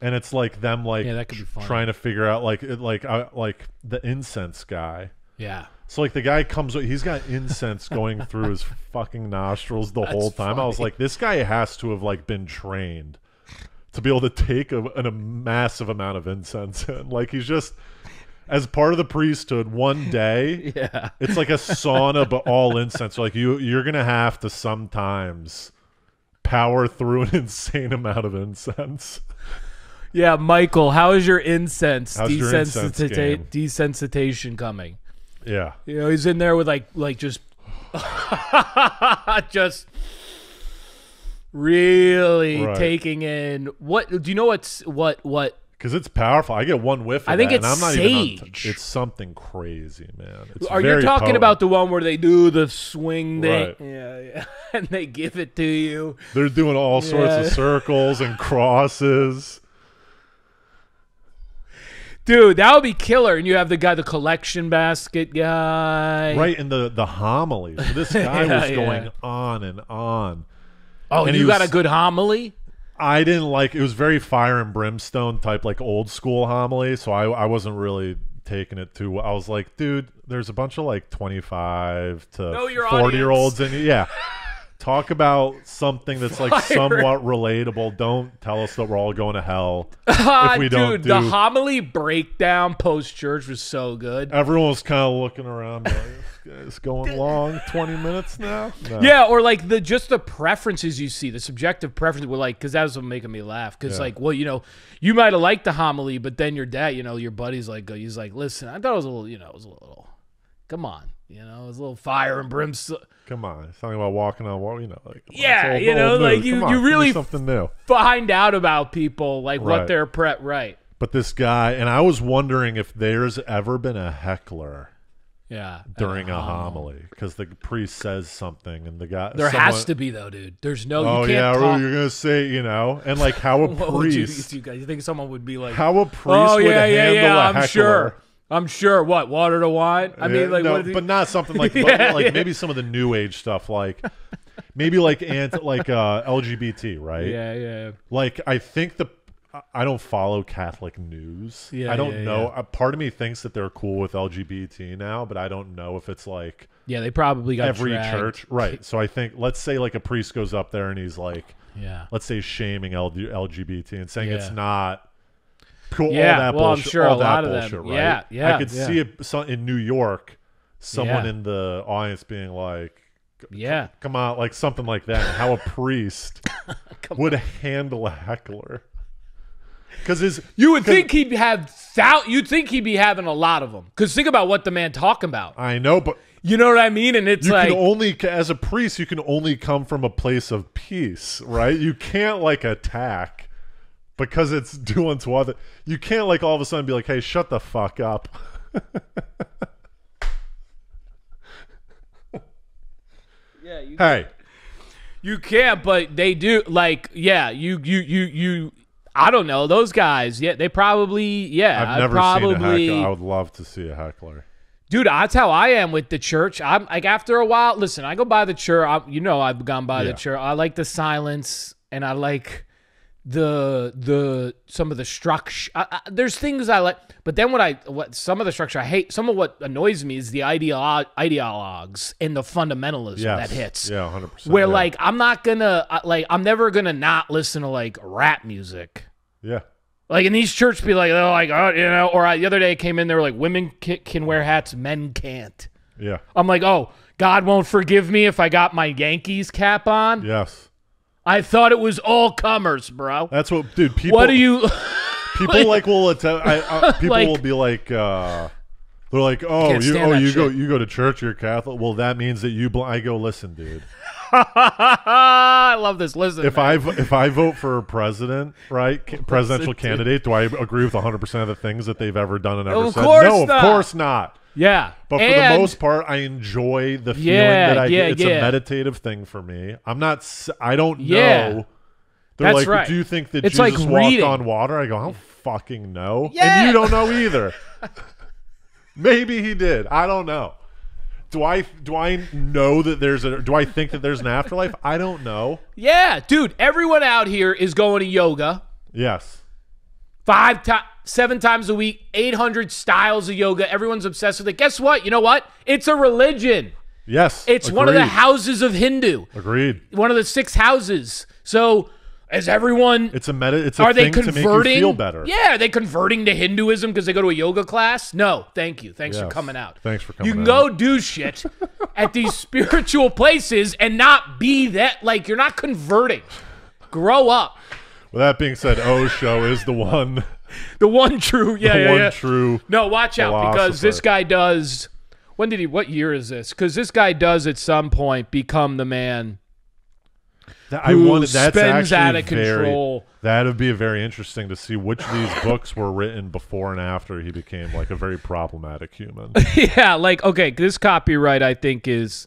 And it's like them like yeah, that could be fun. trying to figure out like it, like uh, like the incense guy. Yeah. So like the guy comes, he's got incense going through his fucking nostrils the That's whole time. Funny. I was like, this guy has to have like been trained to be able to take a, an, a massive amount of incense in. Like he's just as part of the priesthood one day. yeah, it's like a sauna, but all incense. So like you, you're gonna have to sometimes power through an insane amount of incense. Yeah, Michael, how is your incense, your incense desensitization coming? Yeah. You know, he's in there with like like just just really right. taking in what do you know what's what what because it's powerful. I get one whiff. I think that, it's I'm not sage. Even t- it's something crazy, man. It's Are you talking potent. about the one where they do the swing? thing? right. Yeah, yeah. and they give it to you. They're doing all yeah. sorts of circles and crosses. Dude, that would be killer. And you have the guy, the collection basket guy. Right, and the, the homily. this guy yeah, was going yeah. on and on. Oh, and you got a good homily? I didn't like it was very fire and brimstone type, like old school homily, so I, I wasn't really taking it too I was like, dude, there's a bunch of like twenty five to forty audience. year olds and yeah. Talk about something that's like somewhat relatable. Don't tell us that we're all going to hell ah, if we don't. Dude, do... the homily breakdown post church was so good. Everyone was kind of looking around. it's going long 20 minutes now no. yeah or like the just the preferences you see the subjective preferences were like because that was what making me laugh because yeah. like well you know you might have liked the homily but then your dad you know your buddy's like he's like listen i thought it was a little you know it was a little come on you know, his little fire and brimstone. Come on, it's talking about walking on water. You know, like, yeah, you know, like you, on, you really something new. Find out about people, like right. what they're prep right. But this guy, and I was wondering if there's ever been a heckler. Yeah, during uh, a homily, because the priest says something, and the guy. There someone, has to be though, dude. There's no. Oh you yeah, talk. you're gonna say you know, and like how a priest. you, you, guys, you think someone would be like? How a oh, priest? Oh yeah, yeah, yeah. I'm heckler. sure I'm sure. What water to wine? I mean, like, no, but not something like, but, like yeah. maybe some of the new age stuff, like maybe like and like uh, LGBT, right? Yeah, yeah. Like I think the I don't follow Catholic news. Yeah, I don't yeah, know. Yeah. part of me thinks that they're cool with LGBT now, but I don't know if it's like yeah, they probably got every dragged. church right. So I think let's say like a priest goes up there and he's like yeah, let's say shaming LGBT and saying it's not Cool. yeah, well, bullshit, I'm sure a lot bullshit, of them. Right? Yeah, yeah. I could yeah. see it in New York, someone yeah. in the audience being like, "Yeah, come on," like something like that. how a priest would on. handle a heckler? Because is you would think he'd have thou, you'd think he'd be having a lot of them. Because think about what the man talking about. I know, but you know what I mean? And it's you like can only as a priest, you can only come from a place of peace, right? You can't like attack because it's do unto other. You can't like all of a sudden be like, "Hey, shut the fuck up." yeah. You hey. Can. You can't, but they do. Like, yeah, you, you, you, you. I don't know those guys. Yeah, they probably. Yeah, I've never probably, seen a heckler. I would love to see a heckler. Dude, that's how I am with the church. I'm like after a while. Listen, I go by the church. I, you know, I've gone by yeah. the church. I like the silence, and I like the the some of the structure. there's things I like, but then what I what some of the structure I hate. Some of what annoys me is the ideolo- ideologues and the fundamentalism yes. that hits. Yeah, hundred percent. Where yeah. like I'm not gonna like I'm never gonna not listen to like rap music. Yeah. Like in these church, be like, they're like, oh, you know, or I, the other day I came in, they were like, women can, can wear hats, men can't. Yeah. I'm like, oh, God won't forgive me if I got my Yankees cap on. Yes. I thought it was all comers, bro. That's what, dude. People, what do you? people like, like will attend. I, people like, will be like, uh, they're like, oh, you, oh, you shit. go, you go to church. You're Catholic. Well, that means that you. Bl-. I go, listen, dude. I love this. Listen, if man. I if I vote for a president, right, presidential candidate, do I agree with 100 percent of the things that they've ever done and ever of said? No, not. of course not. Yeah. But for the most part, I enjoy the feeling yeah, that I yeah, It's yeah. a meditative thing for me. I'm not, I don't yeah. know. They're That's like, right. do you think that it's Jesus like reading. walked on water? I go, I don't fucking know. Yeah. And you don't know either. Maybe he did. I don't know. Do I do I know that there's a do I think that there's an afterlife? I don't know. Yeah, dude, everyone out here is going to yoga. Yes five times, seven times a week, 800 styles of yoga. Everyone's obsessed with it. Guess what? You know what? It's a religion. Yes. It's agreed. one of the houses of Hindu. Agreed. One of the six houses. So is everyone It's a meta it's a are they converting, feel better. Yeah, are they converting to Hinduism because they go to a yoga class? No, thank you. Thanks yes. for coming out. Thanks for coming You can out. go do shit at these spiritual places and not be that like you're not converting. Grow up that being said, Osho is the one. The one true, yeah, the yeah, one yeah. true. No, watch out because this guy does. When did he? What year is this? Because this guy does at some point become the man. That, I who wanted, that's spends out of very, control. That'd be very interesting to see which of these books were written before and after he became like a very problematic human. yeah, like okay, this copyright I think is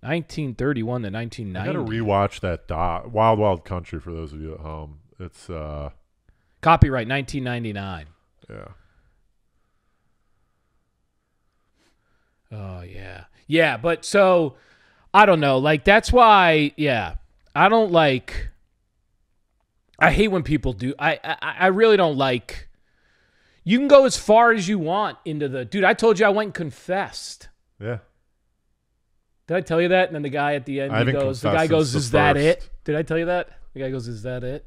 1931 to 1990. I gotta rewatch that doc, Wild Wild Country for those of you at home. It's uh copyright 1999. Yeah. Oh yeah. Yeah, but so I don't know. Like that's why yeah. I don't like I hate when people do I I, I really don't like you can go as far as you want into the dude. I told you I went and confessed. Yeah. Did I tell you that? And then the guy at the end, I he goes, the guy goes, the "Is first. that it?" Did I tell you that? The guy goes, "Is that it?"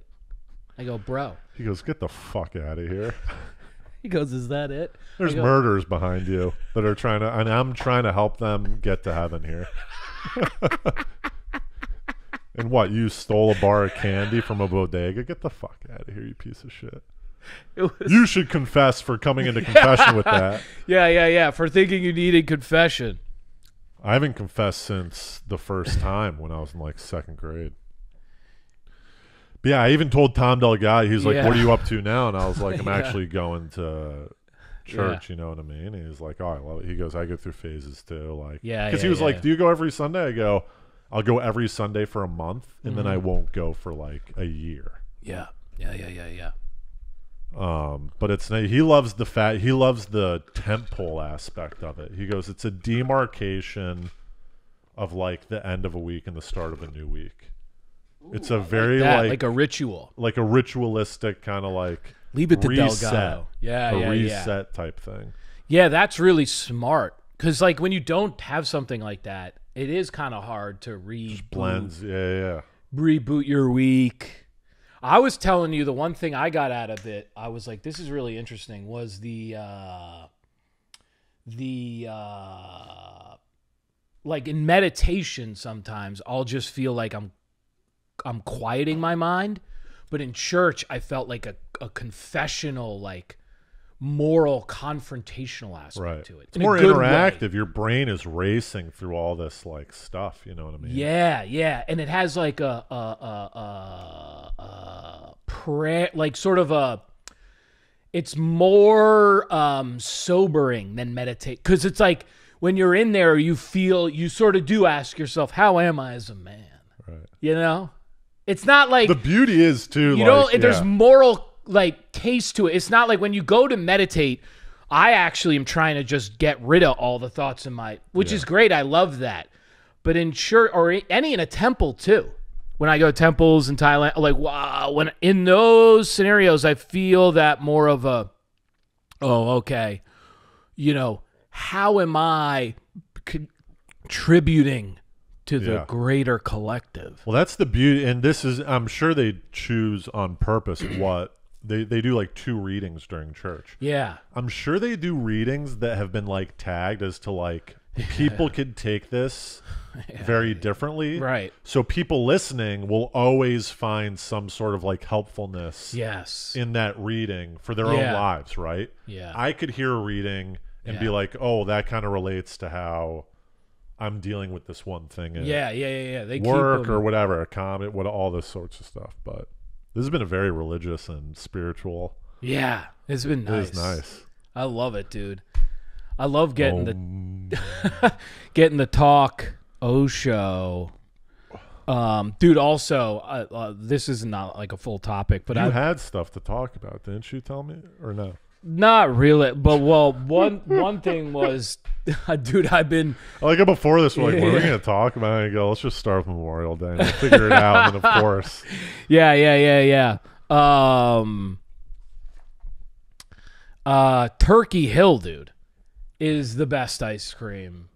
I go, bro. He goes, get the fuck out of here. he goes, is that it? There's go, murders behind you that are trying to, and I'm trying to help them get to heaven here. and what? You stole a bar of candy from a bodega? Get the fuck out of here, you piece of shit. Was, you should confess for coming into confession with that. Yeah, yeah, yeah. For thinking you needed confession. I haven't confessed since the first time when I was in like second grade. Yeah, I even told Tom Delgado. He's like, Yeah. "What are you up to now?" And I was like, "I'm Yeah. actually going to church." You know what I mean? And he's like, "All right, well." He goes, "I go through phases too." Like, Yeah, because he was yeah, like, yeah. "Do you go every Sunday?" I go, "I'll go every Sunday for a month, and then I mm-hmm. won't go for like a year." Yeah. Yeah. Yeah. Yeah. Yeah. Um, but it's he loves the fat. He loves the temple aspect of it. He goes, "It's a demarcation of like the end of a week and the start of a new week." Ooh, it's a very like, that, like, like a ritual, like a ritualistic kind of like leave it to reset, Delgado, yeah, a yeah, reset yeah. type thing. Yeah, that's really smart because like when you don't have something like that, it is kind of hard to reboot. blends, yeah, yeah. Reboot your week. I was telling you the one thing I got out of it. I was like, this is really interesting. Was the uh, the uh, like in meditation sometimes I'll just feel like I'm I'm quieting my mind. But in church, I felt like a, a confessional, like moral confrontational aspect right. to it. It's in more interactive. Way. Your brain is racing through all this like stuff. You know what I mean? Yeah, yeah. And it has like a a, a, a, a prayer, like sort of a. It's more um, sobering than meditate because it's like when you're in there, you feel you sort of do ask yourself, "How am I as a man?" Right. You know. It's not like the beauty is too. You know, yeah. there's moral like taste to it. It's not like when you go to meditate. I actually am trying to just get rid of all the thoughts in my, which yeah. is great. I love that. But in church or any in a temple too. When I go to temples in Thailand, like wow, when in those scenarios, I feel that more of a, oh okay, you know, how am I contributing to the yeah. greater collective. Well, that's the beauty, and this is I'm sure they choose on purpose what they they do like two readings during church. Yeah, I'm sure they do readings that have been like tagged as to like people could take this yeah. very differently. Right. So people listening will always find some sort of like helpfulness yes in that reading for their own lives, right? Yeah. I could hear a reading and be like, "Oh, that kind of relates to how I'm dealing with this one thing. yeah, yeah, yeah, yeah. They work or whatever, comet, what all this sorts of stuff. But this has been a very religious and spiritual. Yeah, it's been nice. nice. I love it, dude. I love getting um, the getting the talk O show. Um, dude. Also, uh, uh, this is not like a full topic, but I had stuff to talk about, didn't you? Tell me or no? Not really, but well, one one thing was, dude, I've been like before this. We're like, what are we gonna talk about? And I go, let's just start with Memorial Day. And figure it out, and of course, yeah, yeah, yeah, yeah. Um, uh, Turkey Hill, dude, is the best ice cream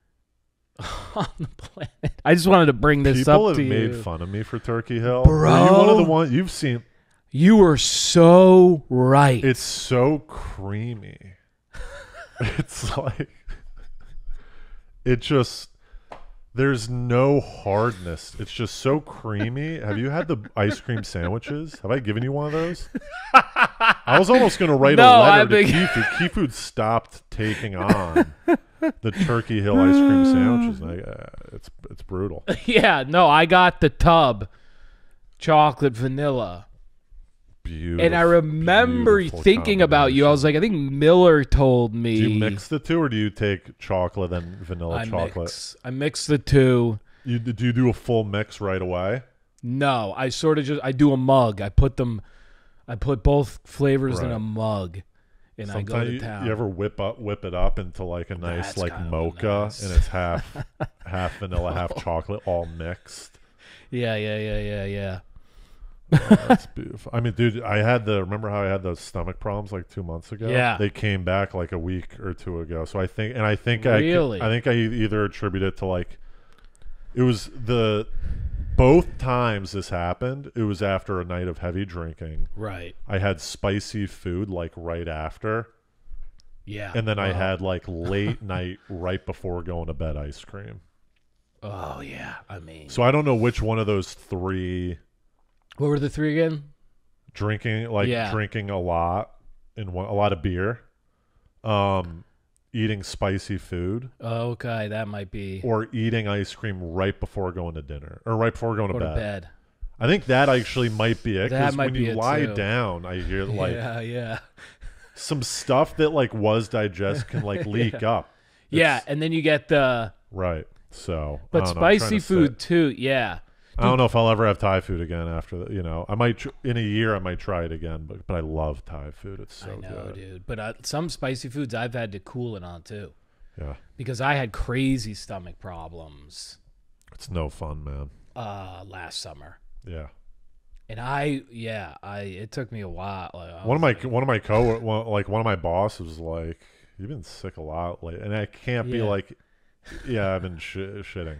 on the planet. I just wanted to bring this People up have to made you. fun of me for Turkey Hill. Bro, you one of the ones you've seen. You are so right. It's so creamy. it's like it just there's no hardness. It's just so creamy. Have you had the ice cream sandwiches? Have I given you one of those? I was almost going to write no, a letter I to Key Food. Key Food stopped taking on the Turkey Hill ice cream sandwiches. I, uh, it's it's brutal. Yeah, no, I got the tub, chocolate vanilla, beautiful. And I remember thinking about you. I was like, I think Miller told me. Do you mix the two, or do you take chocolate and vanilla I chocolate? Mix, I mix the two. You do you do a full mix right away? No, I sort of just I do a mug. I put them, I put both flavors right. in a mug. And Sometimes I go to town. You, you ever whip up, whip it up into like a nice That's like mocha, nice. and it's half half vanilla, half chocolate, all mixed. Yeah, yeah, yeah, yeah, yeah. Oh, that's beautiful. I mean, dude, I had the remember how I had those stomach problems like two months ago. Yeah, they came back like a week or two ago. So I think, and I think really? I, I think I either attribute it to like, it was the both times this happened, it was after a night of heavy drinking. Right. I had spicy food like right after. Yeah. And then I uh-huh. had like late night right before going to bed ice cream. Oh yeah, I mean. So I don't know which one of those three what were the three again? Drinking like Yeah. drinking a lot and a lot of beer, um, eating spicy food, okay, that might be or eating ice cream right before going to dinner or right before going to, go to bed. I think that actually might be it That because when be you it, lie too. down, I hear like yeah, yeah, some stuff that like was digest can like leak up. yeah. And then you get the right. So but know, spicy food sit- too. Yeah, I don't know if I'll ever have Thai food again after that. You know, I might tr- in a year I might try it again, but but I love Thai food. It's so I know, good, dude. But uh, some spicy foods I've had to cool it on too. Yeah. Because I had crazy stomach problems. It's no fun, man. Uh, last summer. Yeah. And I, yeah, I. It took me a while. Like, one of my like, one of my co one, like one of my bosses was like, "You've been sick a lot," like, and I can't yeah. be like, "Yeah, I've been sh- shitting."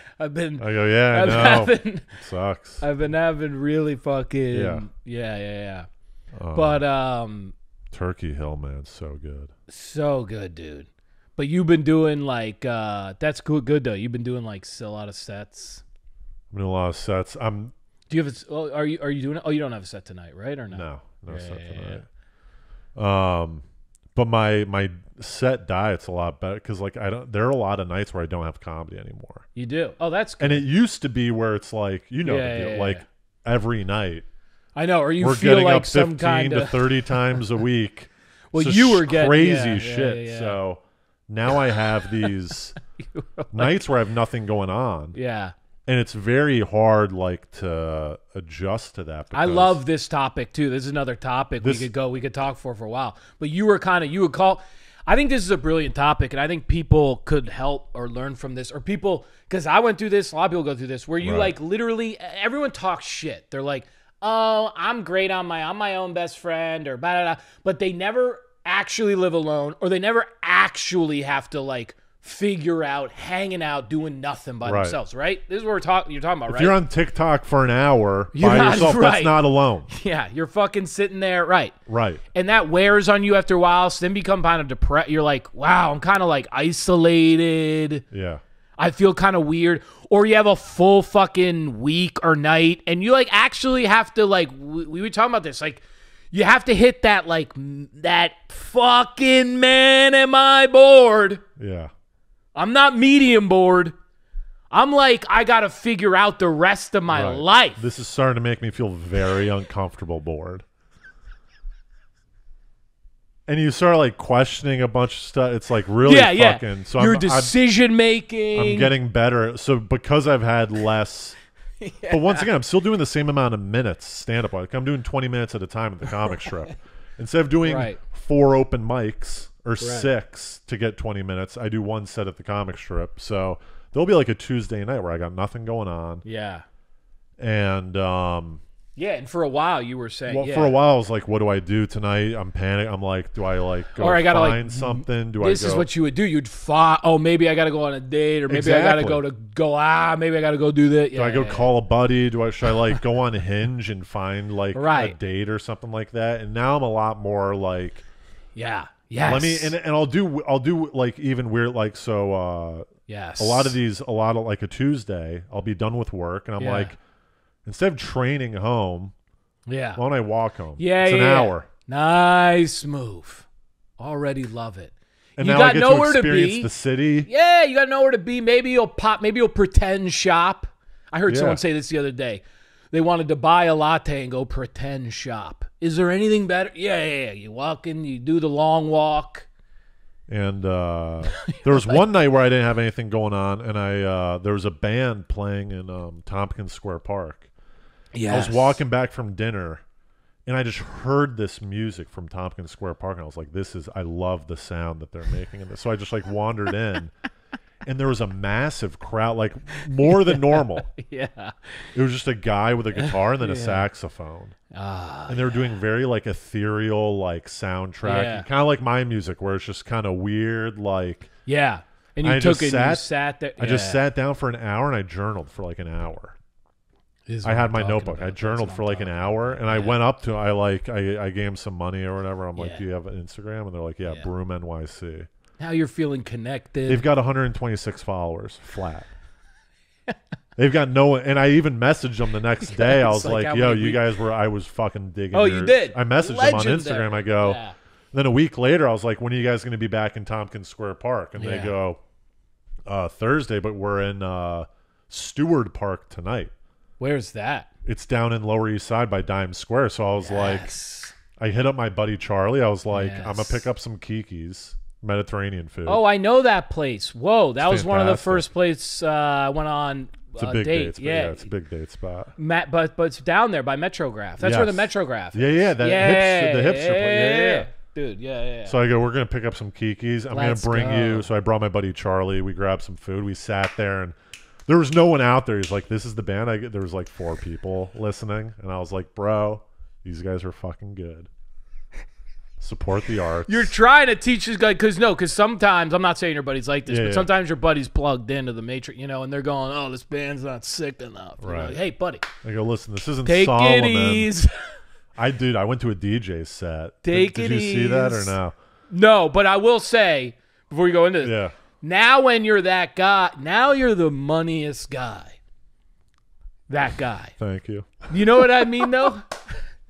I've been. I go, yeah, I've, know. sucks. I've been having really fucking. Yeah, yeah, yeah. yeah. Oh. but um, Turkey Hill, man, so good. So good, dude. But you've been doing like uh, that's good, good though. You've been doing like a lot of sets. I'm doing a lot of sets. I'm. Do you have? A, oh, are you are you doing? Oh, you don't have a set tonight, right? Or no? No, no yeah, set yeah, tonight. Yeah. Um, but my my set diets a lot better because like I don't. There are a lot of nights where I don't have comedy anymore. You do. Oh, that's good. and it used to be where it's like you know Yeah, the deal, yeah, yeah, like every night I know. Or you we're feel getting like up some fifteen kind to of thirty times a week. Well, you were getting- crazy yeah, yeah, shit. yeah. So now I have these nights where I have nothing going on, yeah. and it's very hard like to adjust to that. I love this topic too. This is another topic This- we could go, we could talk for for a while. But you were kind of you would call I think this is a brilliant topic, and I think people could help or learn from this, or people because I went through this. A lot of people go through this, where you right. like literally everyone talks shit. They're like, "Oh, I'm great on my I'm my own best friend," or blah blah blah, but they never actually live alone, or they never actually have to like figure out hanging out doing nothing by right. themselves right this is what we're talking you're talking about if right? you're on tiktok for an hour you're by not, yourself right. that's not alone yeah you're fucking sitting there right right and that wears on you after a while so then become kind of depressed you're like wow i'm kind of like isolated yeah I feel kind of weird. Or you have a full fucking week or night and you like actually have to like we were talking about this like you have to hit that like that fucking man am I bored. Yeah. I'm not medium bored. I'm like, I got to figure out the rest of my right. life. This is starting to make me feel very uncomfortable, bored. And you start like questioning a bunch of stuff. It's like really yeah, fucking. Yeah. So your I'm, decision I'm, making. I'm getting better. So because I've had less. yeah. But once again, I'm still doing the same amount of minutes stand up. Like I'm doing 20 minutes at a time at the comic right. strip. Instead of doing right. four open mics, or right. six to get 20 minutes. I do one set at the comic strip. So there'll be like a Tuesday night where I got nothing going on. Yeah. And um yeah, and for a while you were saying. Well, yeah. for a while I was like, "What do I do tonight?" I'm panic. I'm like, "Do I like go or I gotta find like, something? Do I?" This is what you would do. You'd find. Oh, maybe I got to go on a date, or maybe exactly. I got to go to go. Ah, maybe I got to go do that. Yeah, do I go yeah, call a buddy? Do I should I like go on Hinge and find like right. a date or something like that? And now I'm a lot more like, yeah, Yes. Let me and, and I'll do I'll do like even weird like so uh yes. a lot of these a lot of like a Tuesday, I'll be done with work and I'm Yeah. like instead of training home, Yeah. why don't I walk home? Yeah, It's an yeah, hour. Nice move. Already love it. And you now I got get to nowhere to, experience be. the city. Yeah, you got nowhere to be. Maybe you'll pop. Maybe you'll pretend shop. I heard Yeah. someone say this the other day. They wanted to buy a latte and go pretend shop. Is there anything better? Yeah, yeah, yeah. You walk in, you do the long walk. And uh, there was one night where I didn't have anything going on, and I uh, there was a band playing in um, Tompkins Square Park. Yeah, I was walking back from dinner, and I just heard this music from Tompkins Square Park, and I was like, "This is I love the sound that they're making." And so I just like wandered in. and there was a massive crowd, like more than normal. yeah. It was just a guy with a guitar and then yeah. a saxophone. Ah, and they were yeah. doing very like ethereal, like soundtrack, yeah. kind of like my music, where it's just kind of weird, like yeah. And you I took it. Sat, you sat there. I just sat down for an hour and I journaled for like an hour. I had I'm my notebook. About. I journaled for like an hour, and yeah. I went up to I like I, I gave him some money or whatever. I'm like, "Do you have an Instagram?" And they're like, "Yeah, yeah. Broom NYC." how you're feeling connected. They've got 126 followers flat. They've got no one, and I even messaged them the next day. I was like, like "Yo, you we... guys were I was fucking digging." Oh, your, you did. I messaged them on Instagram. I go. Yeah. Then a week later, I was like, "When are you guys going to be back in Tompkins Square Park?" And yeah. they go, uh, "Thursday, but we're in uh, Steward Park tonight." Where's that? It's down in Lower East Side by Dime Square. So I was yes. like, I hit up my buddy Charlie. I was like, yes. I'm gonna pick up some Kikis. Mediterranean food. Oh, I know that place. Whoa, that was one of the first places uh, I went on. It's a big date. date spot. Yeah. yeah. it's a big date spot. Matt, but but it's down there by Metrograph. That's yes. where the Metrograph. Yeah, yeah, that yeah, hipster, the hipster yeah, place. Yeah, yeah, dude. Yeah, yeah. So I go. We're gonna pick up some kikis. I'm Let's gonna bring go. you. So I brought my buddy Charlie. We grabbed some food. We sat there and there was no one out there. He's like, "This is the band." I there was like four people listening, and I was like, "Bro, these guys are fucking good." Support the arts. You're trying to teach this guy because no, because sometimes I'm not saying your buddy's like this, Yeah, but yeah. sometimes your buddy's plugged into the matrix, you know, and they're going, "Oh, this band's not sick enough." Right. like, hey, buddy, I go, listen, this isn't take Solomon. it ease. I dude, I went to a DJ set. Take did, it did you see that or no? No, but I will say before you go into this, Yeah. now when you're that guy, now you're the moneyest guy. That guy. Thank you. You know what I mean, though?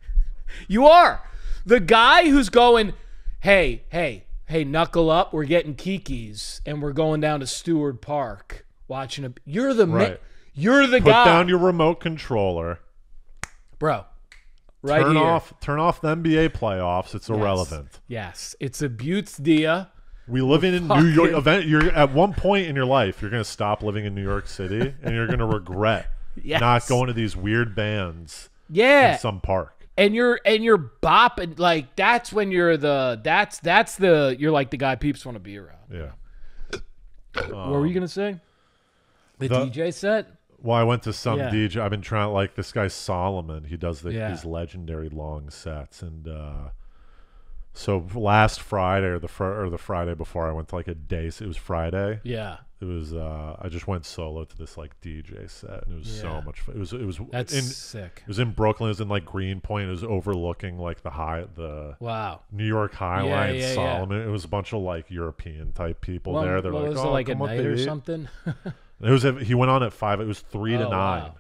you are. The guy who's going, hey, hey, hey, knuckle up. We're getting Kiki's and we're going down to Stewart Park watching a. You're the right. you're the Put guy. Put down your remote controller, bro. Right turn here. off turn off the NBA playoffs. It's yes. irrelevant. Yes, it's a buttes dia. We live in, New York. Event you're at one point in your life, you're going to stop living in New York City, and you're going to regret yes. not going to these weird bands. Yeah, in some park and you're and you're bopping like that's when you're the that's that's the you're like the guy peeps want to be around. Yeah. what were you gonna say? The, the, DJ set. Well, I went to some yeah. DJ. I've been trying like this guy Solomon. He does the, yeah. these legendary long sets, and uh, so last Friday or the fr- or the Friday before, I went to like a day. It was Friday. Yeah it was uh, I just went solo to this like DJ set and it was yeah. so much fun. It was it was That's in, sick. It was in Brooklyn, it was in like Greenpoint, it was overlooking like the high the Wow. New York High yeah, Line yeah, Solomon. It was a bunch of like European type people well, there. They're well, like, was Oh, it like a night or something. it was he went on at five, it was three oh, to nine. Wow.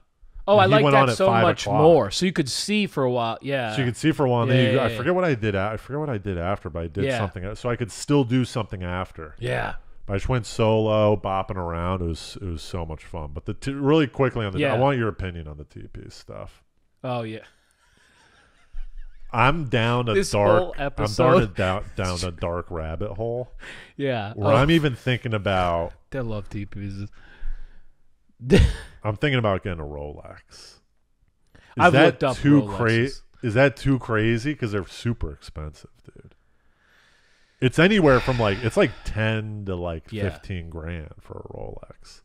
Oh, and I like that so much o'clock. more. So you could see for a while. Yeah. So you could see for a while. And yeah, then you, yeah, I forget what I did. I forget what I did after, but I did something. So I could still do something after. Yeah. But I just went solo, bopping around. It was it was so much fun. But the t- really quickly on the, yeah. I want your opinion on the TP stuff. Oh yeah. I'm down a this dark. I'm down a down, down a dark rabbit hole. Yeah, where oh. I'm even thinking about. I love TPs. I'm thinking about getting a Rolex. Is I've that looked up too crazy? Is that too crazy? Because they're super expensive, dude. It's anywhere from like it's like ten to like Yeah. fifteen grand for a Rolex.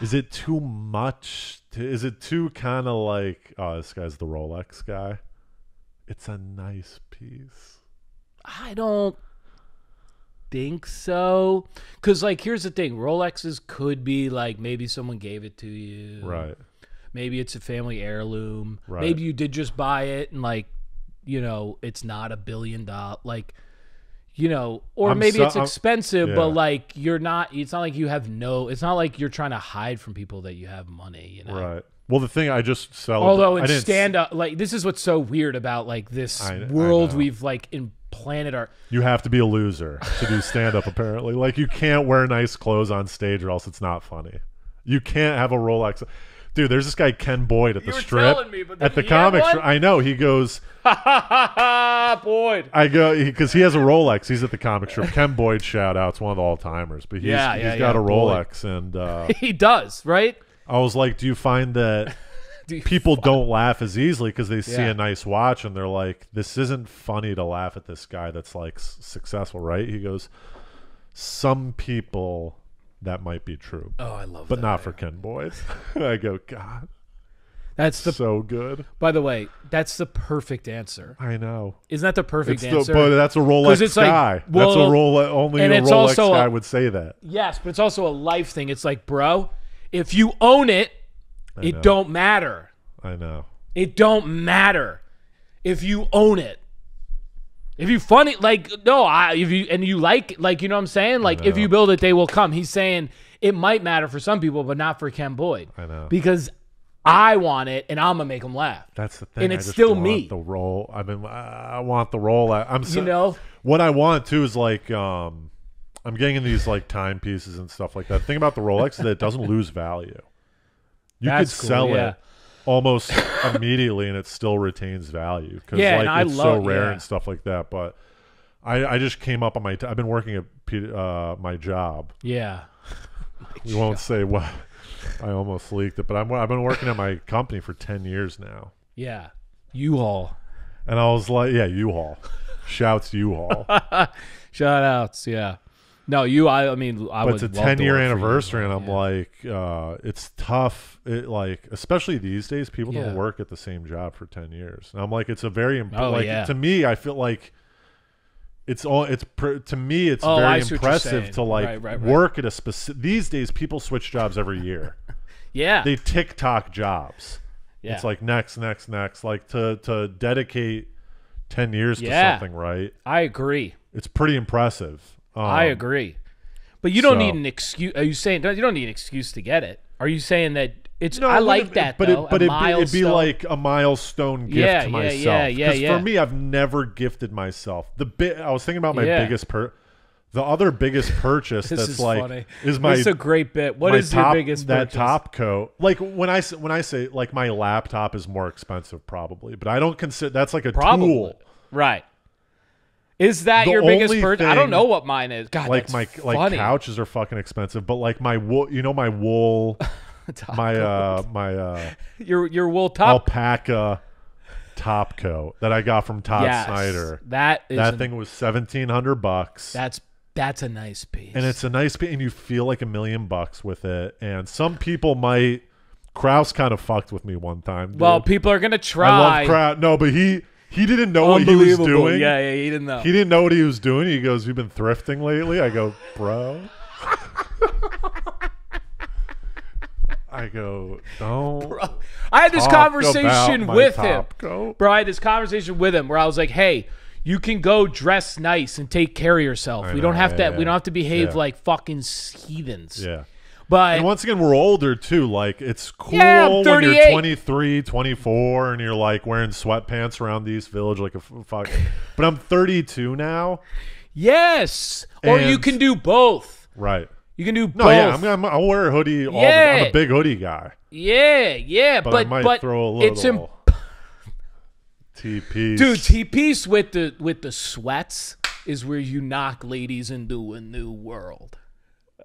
Is it too much? To, is it too kind of like oh this guy's the Rolex guy? It's a nice piece. I don't think so. Cause like here's the thing, Rolexes could be like maybe someone gave it to you. Right. Maybe it's a family heirloom. Right. Maybe you did just buy it and like you know it's not a billion dollar like you know or I'm maybe so, it's expensive yeah. but like you're not it's not like you have no it's not like you're trying to hide from people that you have money you know right well the thing i just sell although in stand up like this is what's so weird about like this I, world I we've like implanted our. you have to be a loser to do stand up apparently like you can't wear nice clothes on stage or else it's not funny you can't have a rolex dude, there's this guy Ken Boyd at the strip me, at the comic strip. I know he goes, Boyd. I go because he, has a Rolex. He's at the comic strip. Ken Boyd, shout out, it's one of the all timers, but he's, yeah, yeah, he's got yeah, a Rolex Boyd. and uh, he does right. I was like, do you find that? do people find- don't laugh as easily because they see a nice watch and they're like, "This isn't funny to laugh at this guy that's like s- successful, right?" He goes, "Some people that might be true. Oh, I love but that. But not for Ken Boys. I go, God. That's the so good. By the way, that's the perfect answer. I know. Isn't that the perfect answer? but that's a Rolex it's guy. Like, well, that's a Rolex. Only a Rolex guy a, would say that. Yes, but it's also a life thing. It's like, bro, if you own it, it don't matter. I know. It don't matter if you own it. If you funny like no, I if you and you like like you know what I'm saying? Like if you build it, they will come. He's saying it might matter for some people, but not for Ken Boyd. I know. Because I want it, and I'm gonna make them laugh. That's the thing, and it's still me. The role. I mean, I want the role. I, am so, you know what I want too is like um, I'm getting in these like timepieces and stuff like that. The thing about the Rolex is that it doesn't lose value. You That's could sell cool, yeah. it almost immediately, and it still retains value because yeah, like it's love, so rare yeah. and stuff like that. But I, I just came up on my. T- I've been working at P- uh, my job. Yeah, my job. won't say what. I almost leaked it, but I'm, I've been working at my company for ten years now. Yeah, U-Haul. And I was like, yeah, U-Haul. Shouts U-Haul. Shout outs, yeah. No, you. I, I mean, I but it's a ten year anniversary, and I'm yeah. like, uh, it's tough. It like, especially these days, people yeah. don't work at the same job for ten years, and I'm like, it's a very impressive. oh, like yeah. to me, I feel like it's all it's pr- to me, it's oh, very impressive to like right, right, right. work at a specific. These days, people switch jobs every year. yeah, they TikTok jobs. Yeah. It's like next, next, next. Like to to dedicate ten years to something, right? I agree. It's pretty impressive. Um, I agree. But you don't so. need an excuse. Are you saying you don't need an excuse to get it? Are you saying that it's no, I like that, but though, it, but it'd be, it'd, be, like a milestone gift yeah, to myself. Yeah, yeah, yeah, yeah. For me, I've never gifted myself. The bit I was thinking about my yeah. biggest per. The other biggest purchase that's is like funny. is my. It's a great bit. What is top, your biggest that top coat? Like when I when I say like my laptop is more expensive probably, but I don't consider that's like a probably. tool. Right. Is that the your biggest purchase? I don't know what mine is. God, like my funny. like couches are fucking expensive, but like my wool, you know my wool, my uh my uh your your wool top alpaca top coat that I got from Todd yes, Snyder. That that an, thing was seventeen hundred bucks. That's that's a nice piece, and it's a nice piece, and you feel like a million bucks with it. And some people might Kraus kind of fucked with me one time. Dude. Well, people are gonna try. I love Kraus. No, but he he didn't know what he was doing. Yeah, yeah, he didn't know. He didn't know what he was doing. He goes, "You've been thrifting lately." I go, "Bro." I go, "Don't." Bro, I had this conversation with him. Coat. Bro, I had this conversation with him where I was like, "Hey, you can go dress nice and take care of yourself. I we know, don't have yeah, to. Yeah. We don't have to behave yeah. like fucking heathens." Yeah. But and once again, we're older too. Like it's cool yeah, when you're 23, 24, and you're like wearing sweatpants around the East Village, like a fuck. but I'm 32 now. Yes, and, or you can do both. Right. You can do no, both. yeah, I'm, I'm, I'll wear a hoodie. All yeah. the, I'm a big hoodie guy. Yeah, yeah, but but, I might but throw a little. It's imp- TP, dude. TP's with the with the sweats is where you knock ladies into a new world.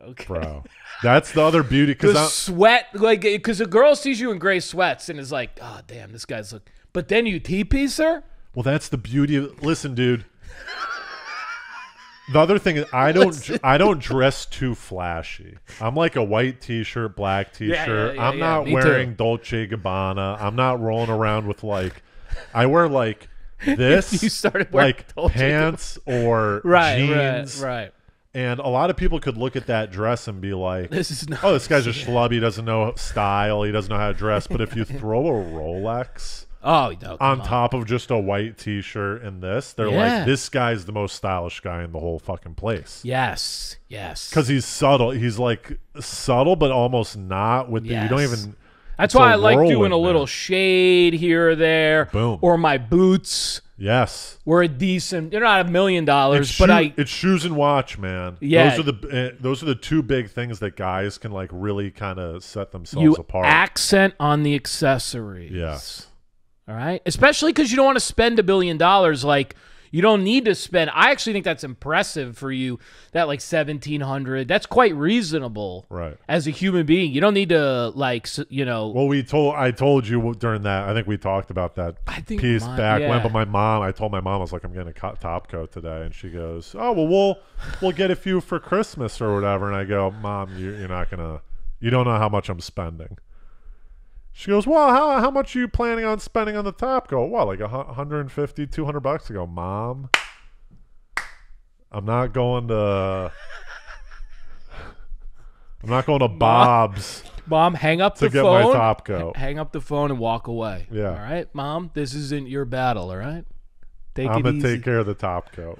Okay. Bro, that's the other beauty because the sweat, like, because a girl sees you in gray sweats and is like, "Oh, damn, this guy's look." But then you TP, sir. Well, that's the beauty of. Listen, dude. the other thing is, I don't, listen. I don't dress too flashy. I'm like a white T-shirt, black T-shirt. Yeah, yeah, yeah, I'm not wearing too. Dolce Gabbana. I'm not rolling around with like, I wear like this. you started like Dolce pants Gabbana. or right, jeans, right, right and a lot of people could look at that dress and be like, "This is not, oh, this guy's a schlub. He doesn't know style. He doesn't know how to dress." But if you throw a Rolex oh, no, on, on top of just a white T-shirt and this, they're yeah. like, "This guy's the most stylish guy in the whole fucking place." Yes, yes, because he's subtle. He's like subtle, but almost not. With the, you don't even. That's why I like doing a little shade here or there, Boom. or my boots Yes, we're a decent. They're not a million dollars, but I. It's shoes and watch, man. Yeah, those are the uh, those are the two big things that guys can like really kind of set themselves you apart. Accent on the accessories. Yes. All right, especially because you don't want to spend a billion dollars like you don't need to spend. I actually think that's impressive for you. That like seventeen hundred. That's quite reasonable, right? As a human being, you don't need to like you know. Well, we told I told you during that. I think we talked about that I think piece my, back yeah. when. But my mom, I told my mom I was like, I'm getting a top coat today, and she goes, Oh well, we'll we'll get a few for Christmas or whatever. And I go, Mom, you, you're not gonna. You don't know how much I'm spending. She goes, well, how, how much are you planning on spending on the top coat? Well, like 150, 200 bucks. I go, mom, I'm not going to... I'm not going to Bob's. Mom, hang up to the get phone. my top coat. Hang up the phone and walk away. Yeah. All right, mom. This isn't your battle. All right. Take I'm gonna easy. take care of the top coat.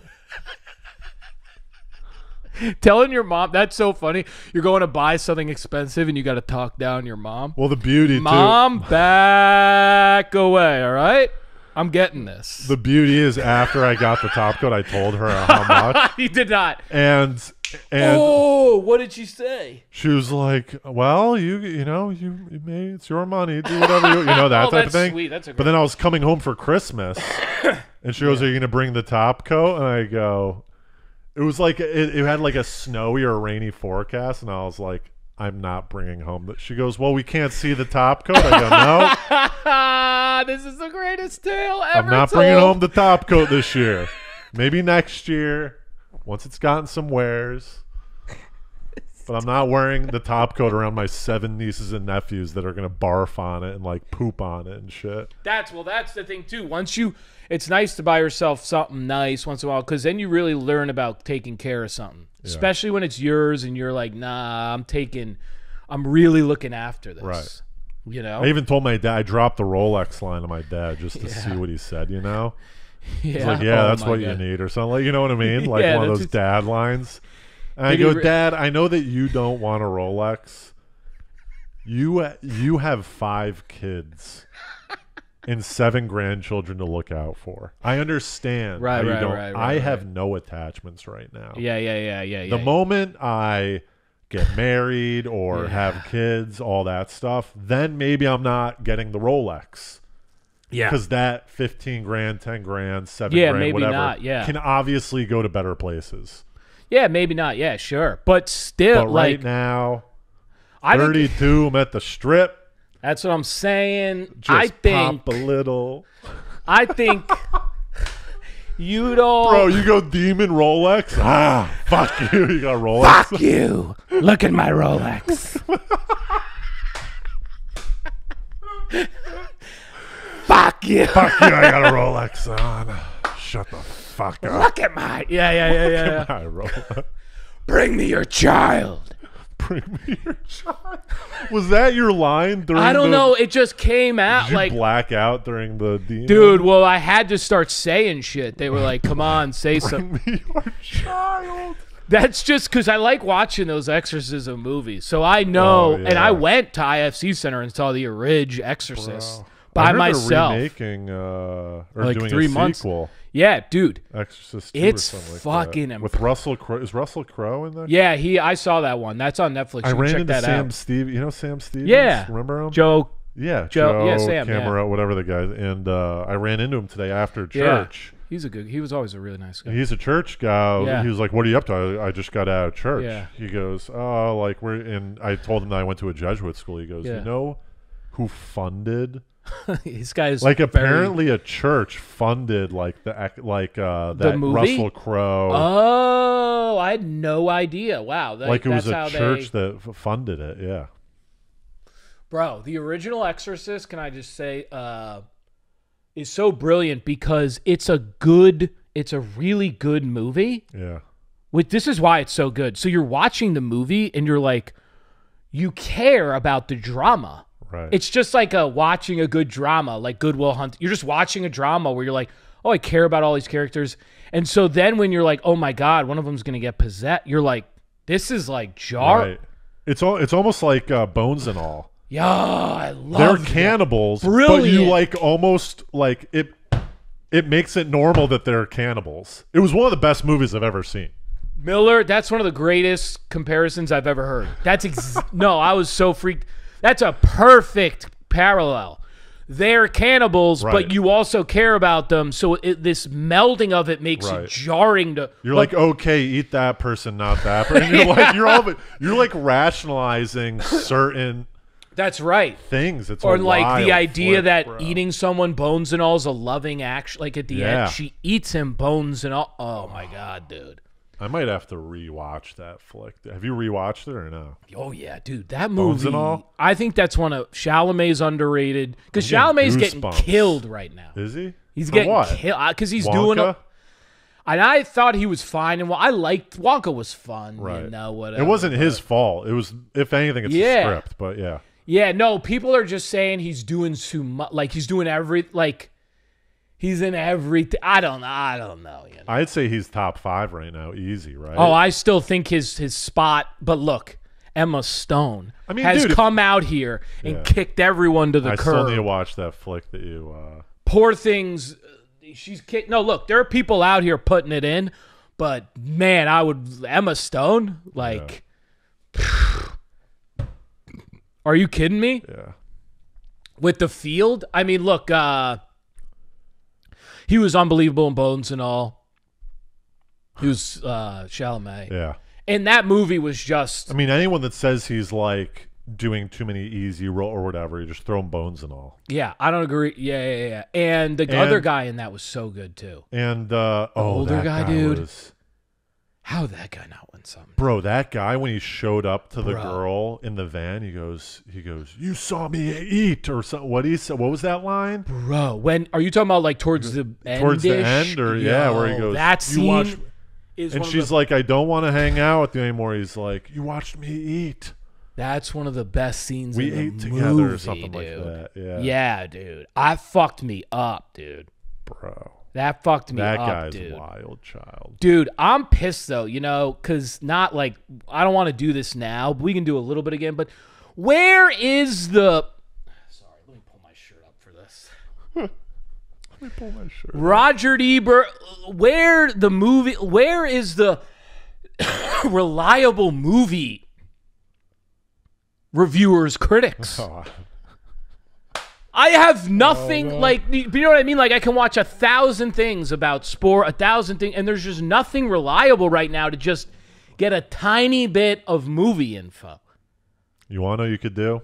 telling your mom that's so funny. You're going to buy something expensive and you got to talk down your mom. Well, the beauty, mom, too. back away. All right. I'm getting this. The beauty is after I got the top coat, I told her how much. He did not. And and oh, what did she say? She was like, "Well, you you know you, you may it's your money, do whatever you you know that oh, type of thing." Sweet. That's a but then I was coming home for Christmas, and she goes, "Are you going to bring the top coat?" And I go, it was like it, it had like a snowy or rainy forecast, and I was like, I'm not bringing home that. She goes, Well, we can't see the top coat. I go, No. this is the greatest tale ever. I'm not told. bringing home the top coat this year. Maybe next year, once it's gotten some wears but I'm not wearing the top coat around my seven nieces and nephews that are gonna barf on it and like poop on it and shit. That's well, that's the thing too. Once you, it's nice to buy yourself something nice once in a while because then you really learn about taking care of something, yeah. especially when it's yours and you're like, nah, I'm taking, I'm really looking after this. Right. You know. I even told my dad I dropped the Rolex line to my dad just to yeah. see what he said. You know. Yeah. like, yeah, oh, that's what God. you need or something. Like, you know what I mean? Like yeah, one of those just... dad lines. And I go, re- Dad, I know that you don't want a Rolex. You uh, you have five kids and seven grandchildren to look out for. I understand. Right, right, right, right, I have no attachments right now. Yeah, yeah, yeah, yeah. The yeah, moment I get married or yeah. have kids, all that stuff, then maybe I'm not getting the Rolex. Yeah. Because that 15 grand, 10 grand, 7 yeah, grand, maybe whatever, not. Yeah. can obviously go to better places. Yeah, maybe not. Yeah, sure, but still, but right like, now, I 32. I'm at the strip. That's what I'm saying. Just I think a little. I think you don't. Bro, you go demon Rolex. Ah, fuck you. You got Rolex. Fuck you. Look at my Rolex. fuck you. Fuck you. I got a Rolex on. Shut the motherfucker. Look at my yeah yeah yeah yeah. yeah. Bring me your child. Bring me your child. Was that your line during? I don't the, know. It just came out did you like black out during the dude. Well, I had to start saying shit. They were like, "Come on, say Bring something." Me your child. That's just because I like watching those exorcism movies. So I know, oh, yeah. and I went to IFC Center and saw the Ridge Exorcist Bro. by I myself. Remaking uh, or like doing three a months. Sequel. Yeah, dude. Exorcist. it's like fucking that. with Russell Crowe. Is Russell Crowe in there? Yeah, he. I saw that one. That's on Netflix. I you ran into Sam out. Steve. You know Sam Steve. Yeah, remember him? Joe. Yeah, Joe. Joe yeah, Sam. Camera, yeah. whatever the guy. And uh, I ran into him today after church. Yeah. He's a good. He was always a really nice guy. He's a church guy. Yeah. He was like, "What are you up to?" I, I just got out of church. Yeah. He goes, "Oh, like we're." And I told him that I went to a Jesuit school. He goes, "You know who funded These guys like apparently a church funded like the like uh that the movie? Russell Crowe. Oh, I had no idea. Wow, that, like it was a church they... that funded it. Yeah, bro, the original Exorcist. Can I just say, uh, is so brilliant because it's a good, it's a really good movie. Yeah, with this is why it's so good. So you're watching the movie and you're like, you care about the drama right. It's just like a, uh, watching a good drama, like Goodwill Hunt. You're just watching a drama where you're like, oh, I care about all these characters. And so then when you're like, oh my god, one of them's gonna get possessed, you're like, this is like jar. Right. It's all. It's almost like uh, Bones and all. Yeah, I love. They're cannibals, Brilliant. but you like almost like it. It makes it normal that they're cannibals. It was one of the best movies I've ever seen. Miller, that's one of the greatest comparisons I've ever heard. That's ex- no, I was so freaked. That's a perfect parallel. They're cannibals, right. but you also care about them. So it, this melding of it makes right. it jarring to. You're like, like, okay, eat that person, not that person. You're yeah. like, you're all, you're like rationalizing certain. That's right. Things. It's or like the idea flip, that bro. eating someone bones and all is a loving action. Like at the yeah. end, she eats him bones and all. Oh my god, dude. I might have to rewatch that flick. Have you rewatched it or no? Oh yeah, dude, that Bones all. I think that's one of Chalamet's underrated because Chalamet's getting, getting killed right now. Is he? He's getting killed because uh, he's Wonka? doing. A, and I thought he was fine, and well, I liked Wonka was fun, right? You know, whatever, it wasn't but, his fault. It was, if anything, it's yeah. the script. But yeah, yeah, no, people are just saying he's doing too much. Like he's doing every like He's in every. I do not know. I don't. I don't know. You know. I'd say he's top five right now, easy, right? Oh, I still think his his spot. But look, Emma Stone I mean, has dude, come out here and yeah. kicked everyone to the I curb. I still need to watch that flick that you. Uh... Poor things. She's kicked. No, look, there are people out here putting it in, but man, I would Emma Stone like. Yeah. Are you kidding me? Yeah. With the field, I mean, look. uh he was unbelievable in Bones and all. He was uh, Chalamet. Yeah. And that movie was just. I mean, anyone that says he's like doing too many easy roll or whatever, you just throw him bones and all. Yeah, I don't agree. Yeah, yeah, yeah. And the and, other guy in that was so good too. And uh, oh, the oh, older guy, guy, dude. Was... How that guy not win something? Bro, that guy when he showed up to the Bro. girl in the van, he goes, he goes, "You saw me eat" or something. What he said? What was that line? Bro, when are you talking about? Like towards the end towards the end, or yeah, where he goes, that scene. You watch, is and she's the, like, "I don't want to hang out with you anymore." He's like, "You watched me eat." That's one of the best scenes. We ate movie, together or something dude. like that. Yeah, yeah, dude. I fucked me up, dude. Bro. That fucked me that up, guy's wild child. Dude, I'm pissed though, you know, cuz not like I don't want to do this now, but we can do a little bit again, but where is the Sorry, let me pull my shirt up for this. let me pull my shirt. Roger Ebert, where the movie where is the reliable movie reviewers critics? Oh, I have oh, nothing oh, like you know what I mean. Like I can watch a thousand things about sport, a thousand things, and there's just nothing reliable right now to just get a tiny bit of movie info. You want to you could do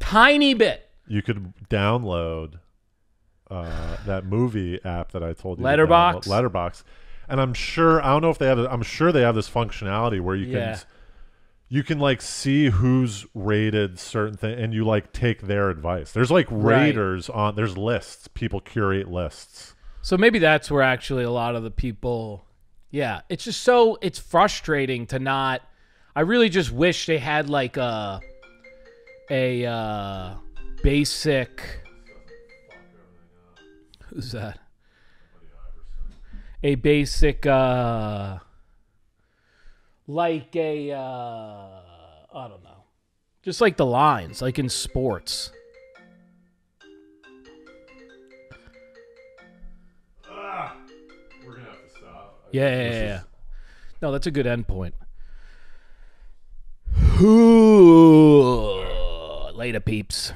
tiny bit. You could download uh, that movie app that I told you. Letterbox. Letterbox. And I'm sure I don't know if they have. I'm sure they have this functionality where you yeah. can you can like see who's rated certain thing and you like take their advice. There's like raiders right. on there's lists. People curate lists. So maybe that's where actually a lot of the people Yeah, it's just so it's frustrating to not I really just wish they had like a a uh basic Who's that? A basic uh like a uh, I don't know, just like the lines, like in sports. we're gonna have to stop. yeah, yeah, yeah, yeah. Is... No, that's a good endpoint. Later, peeps.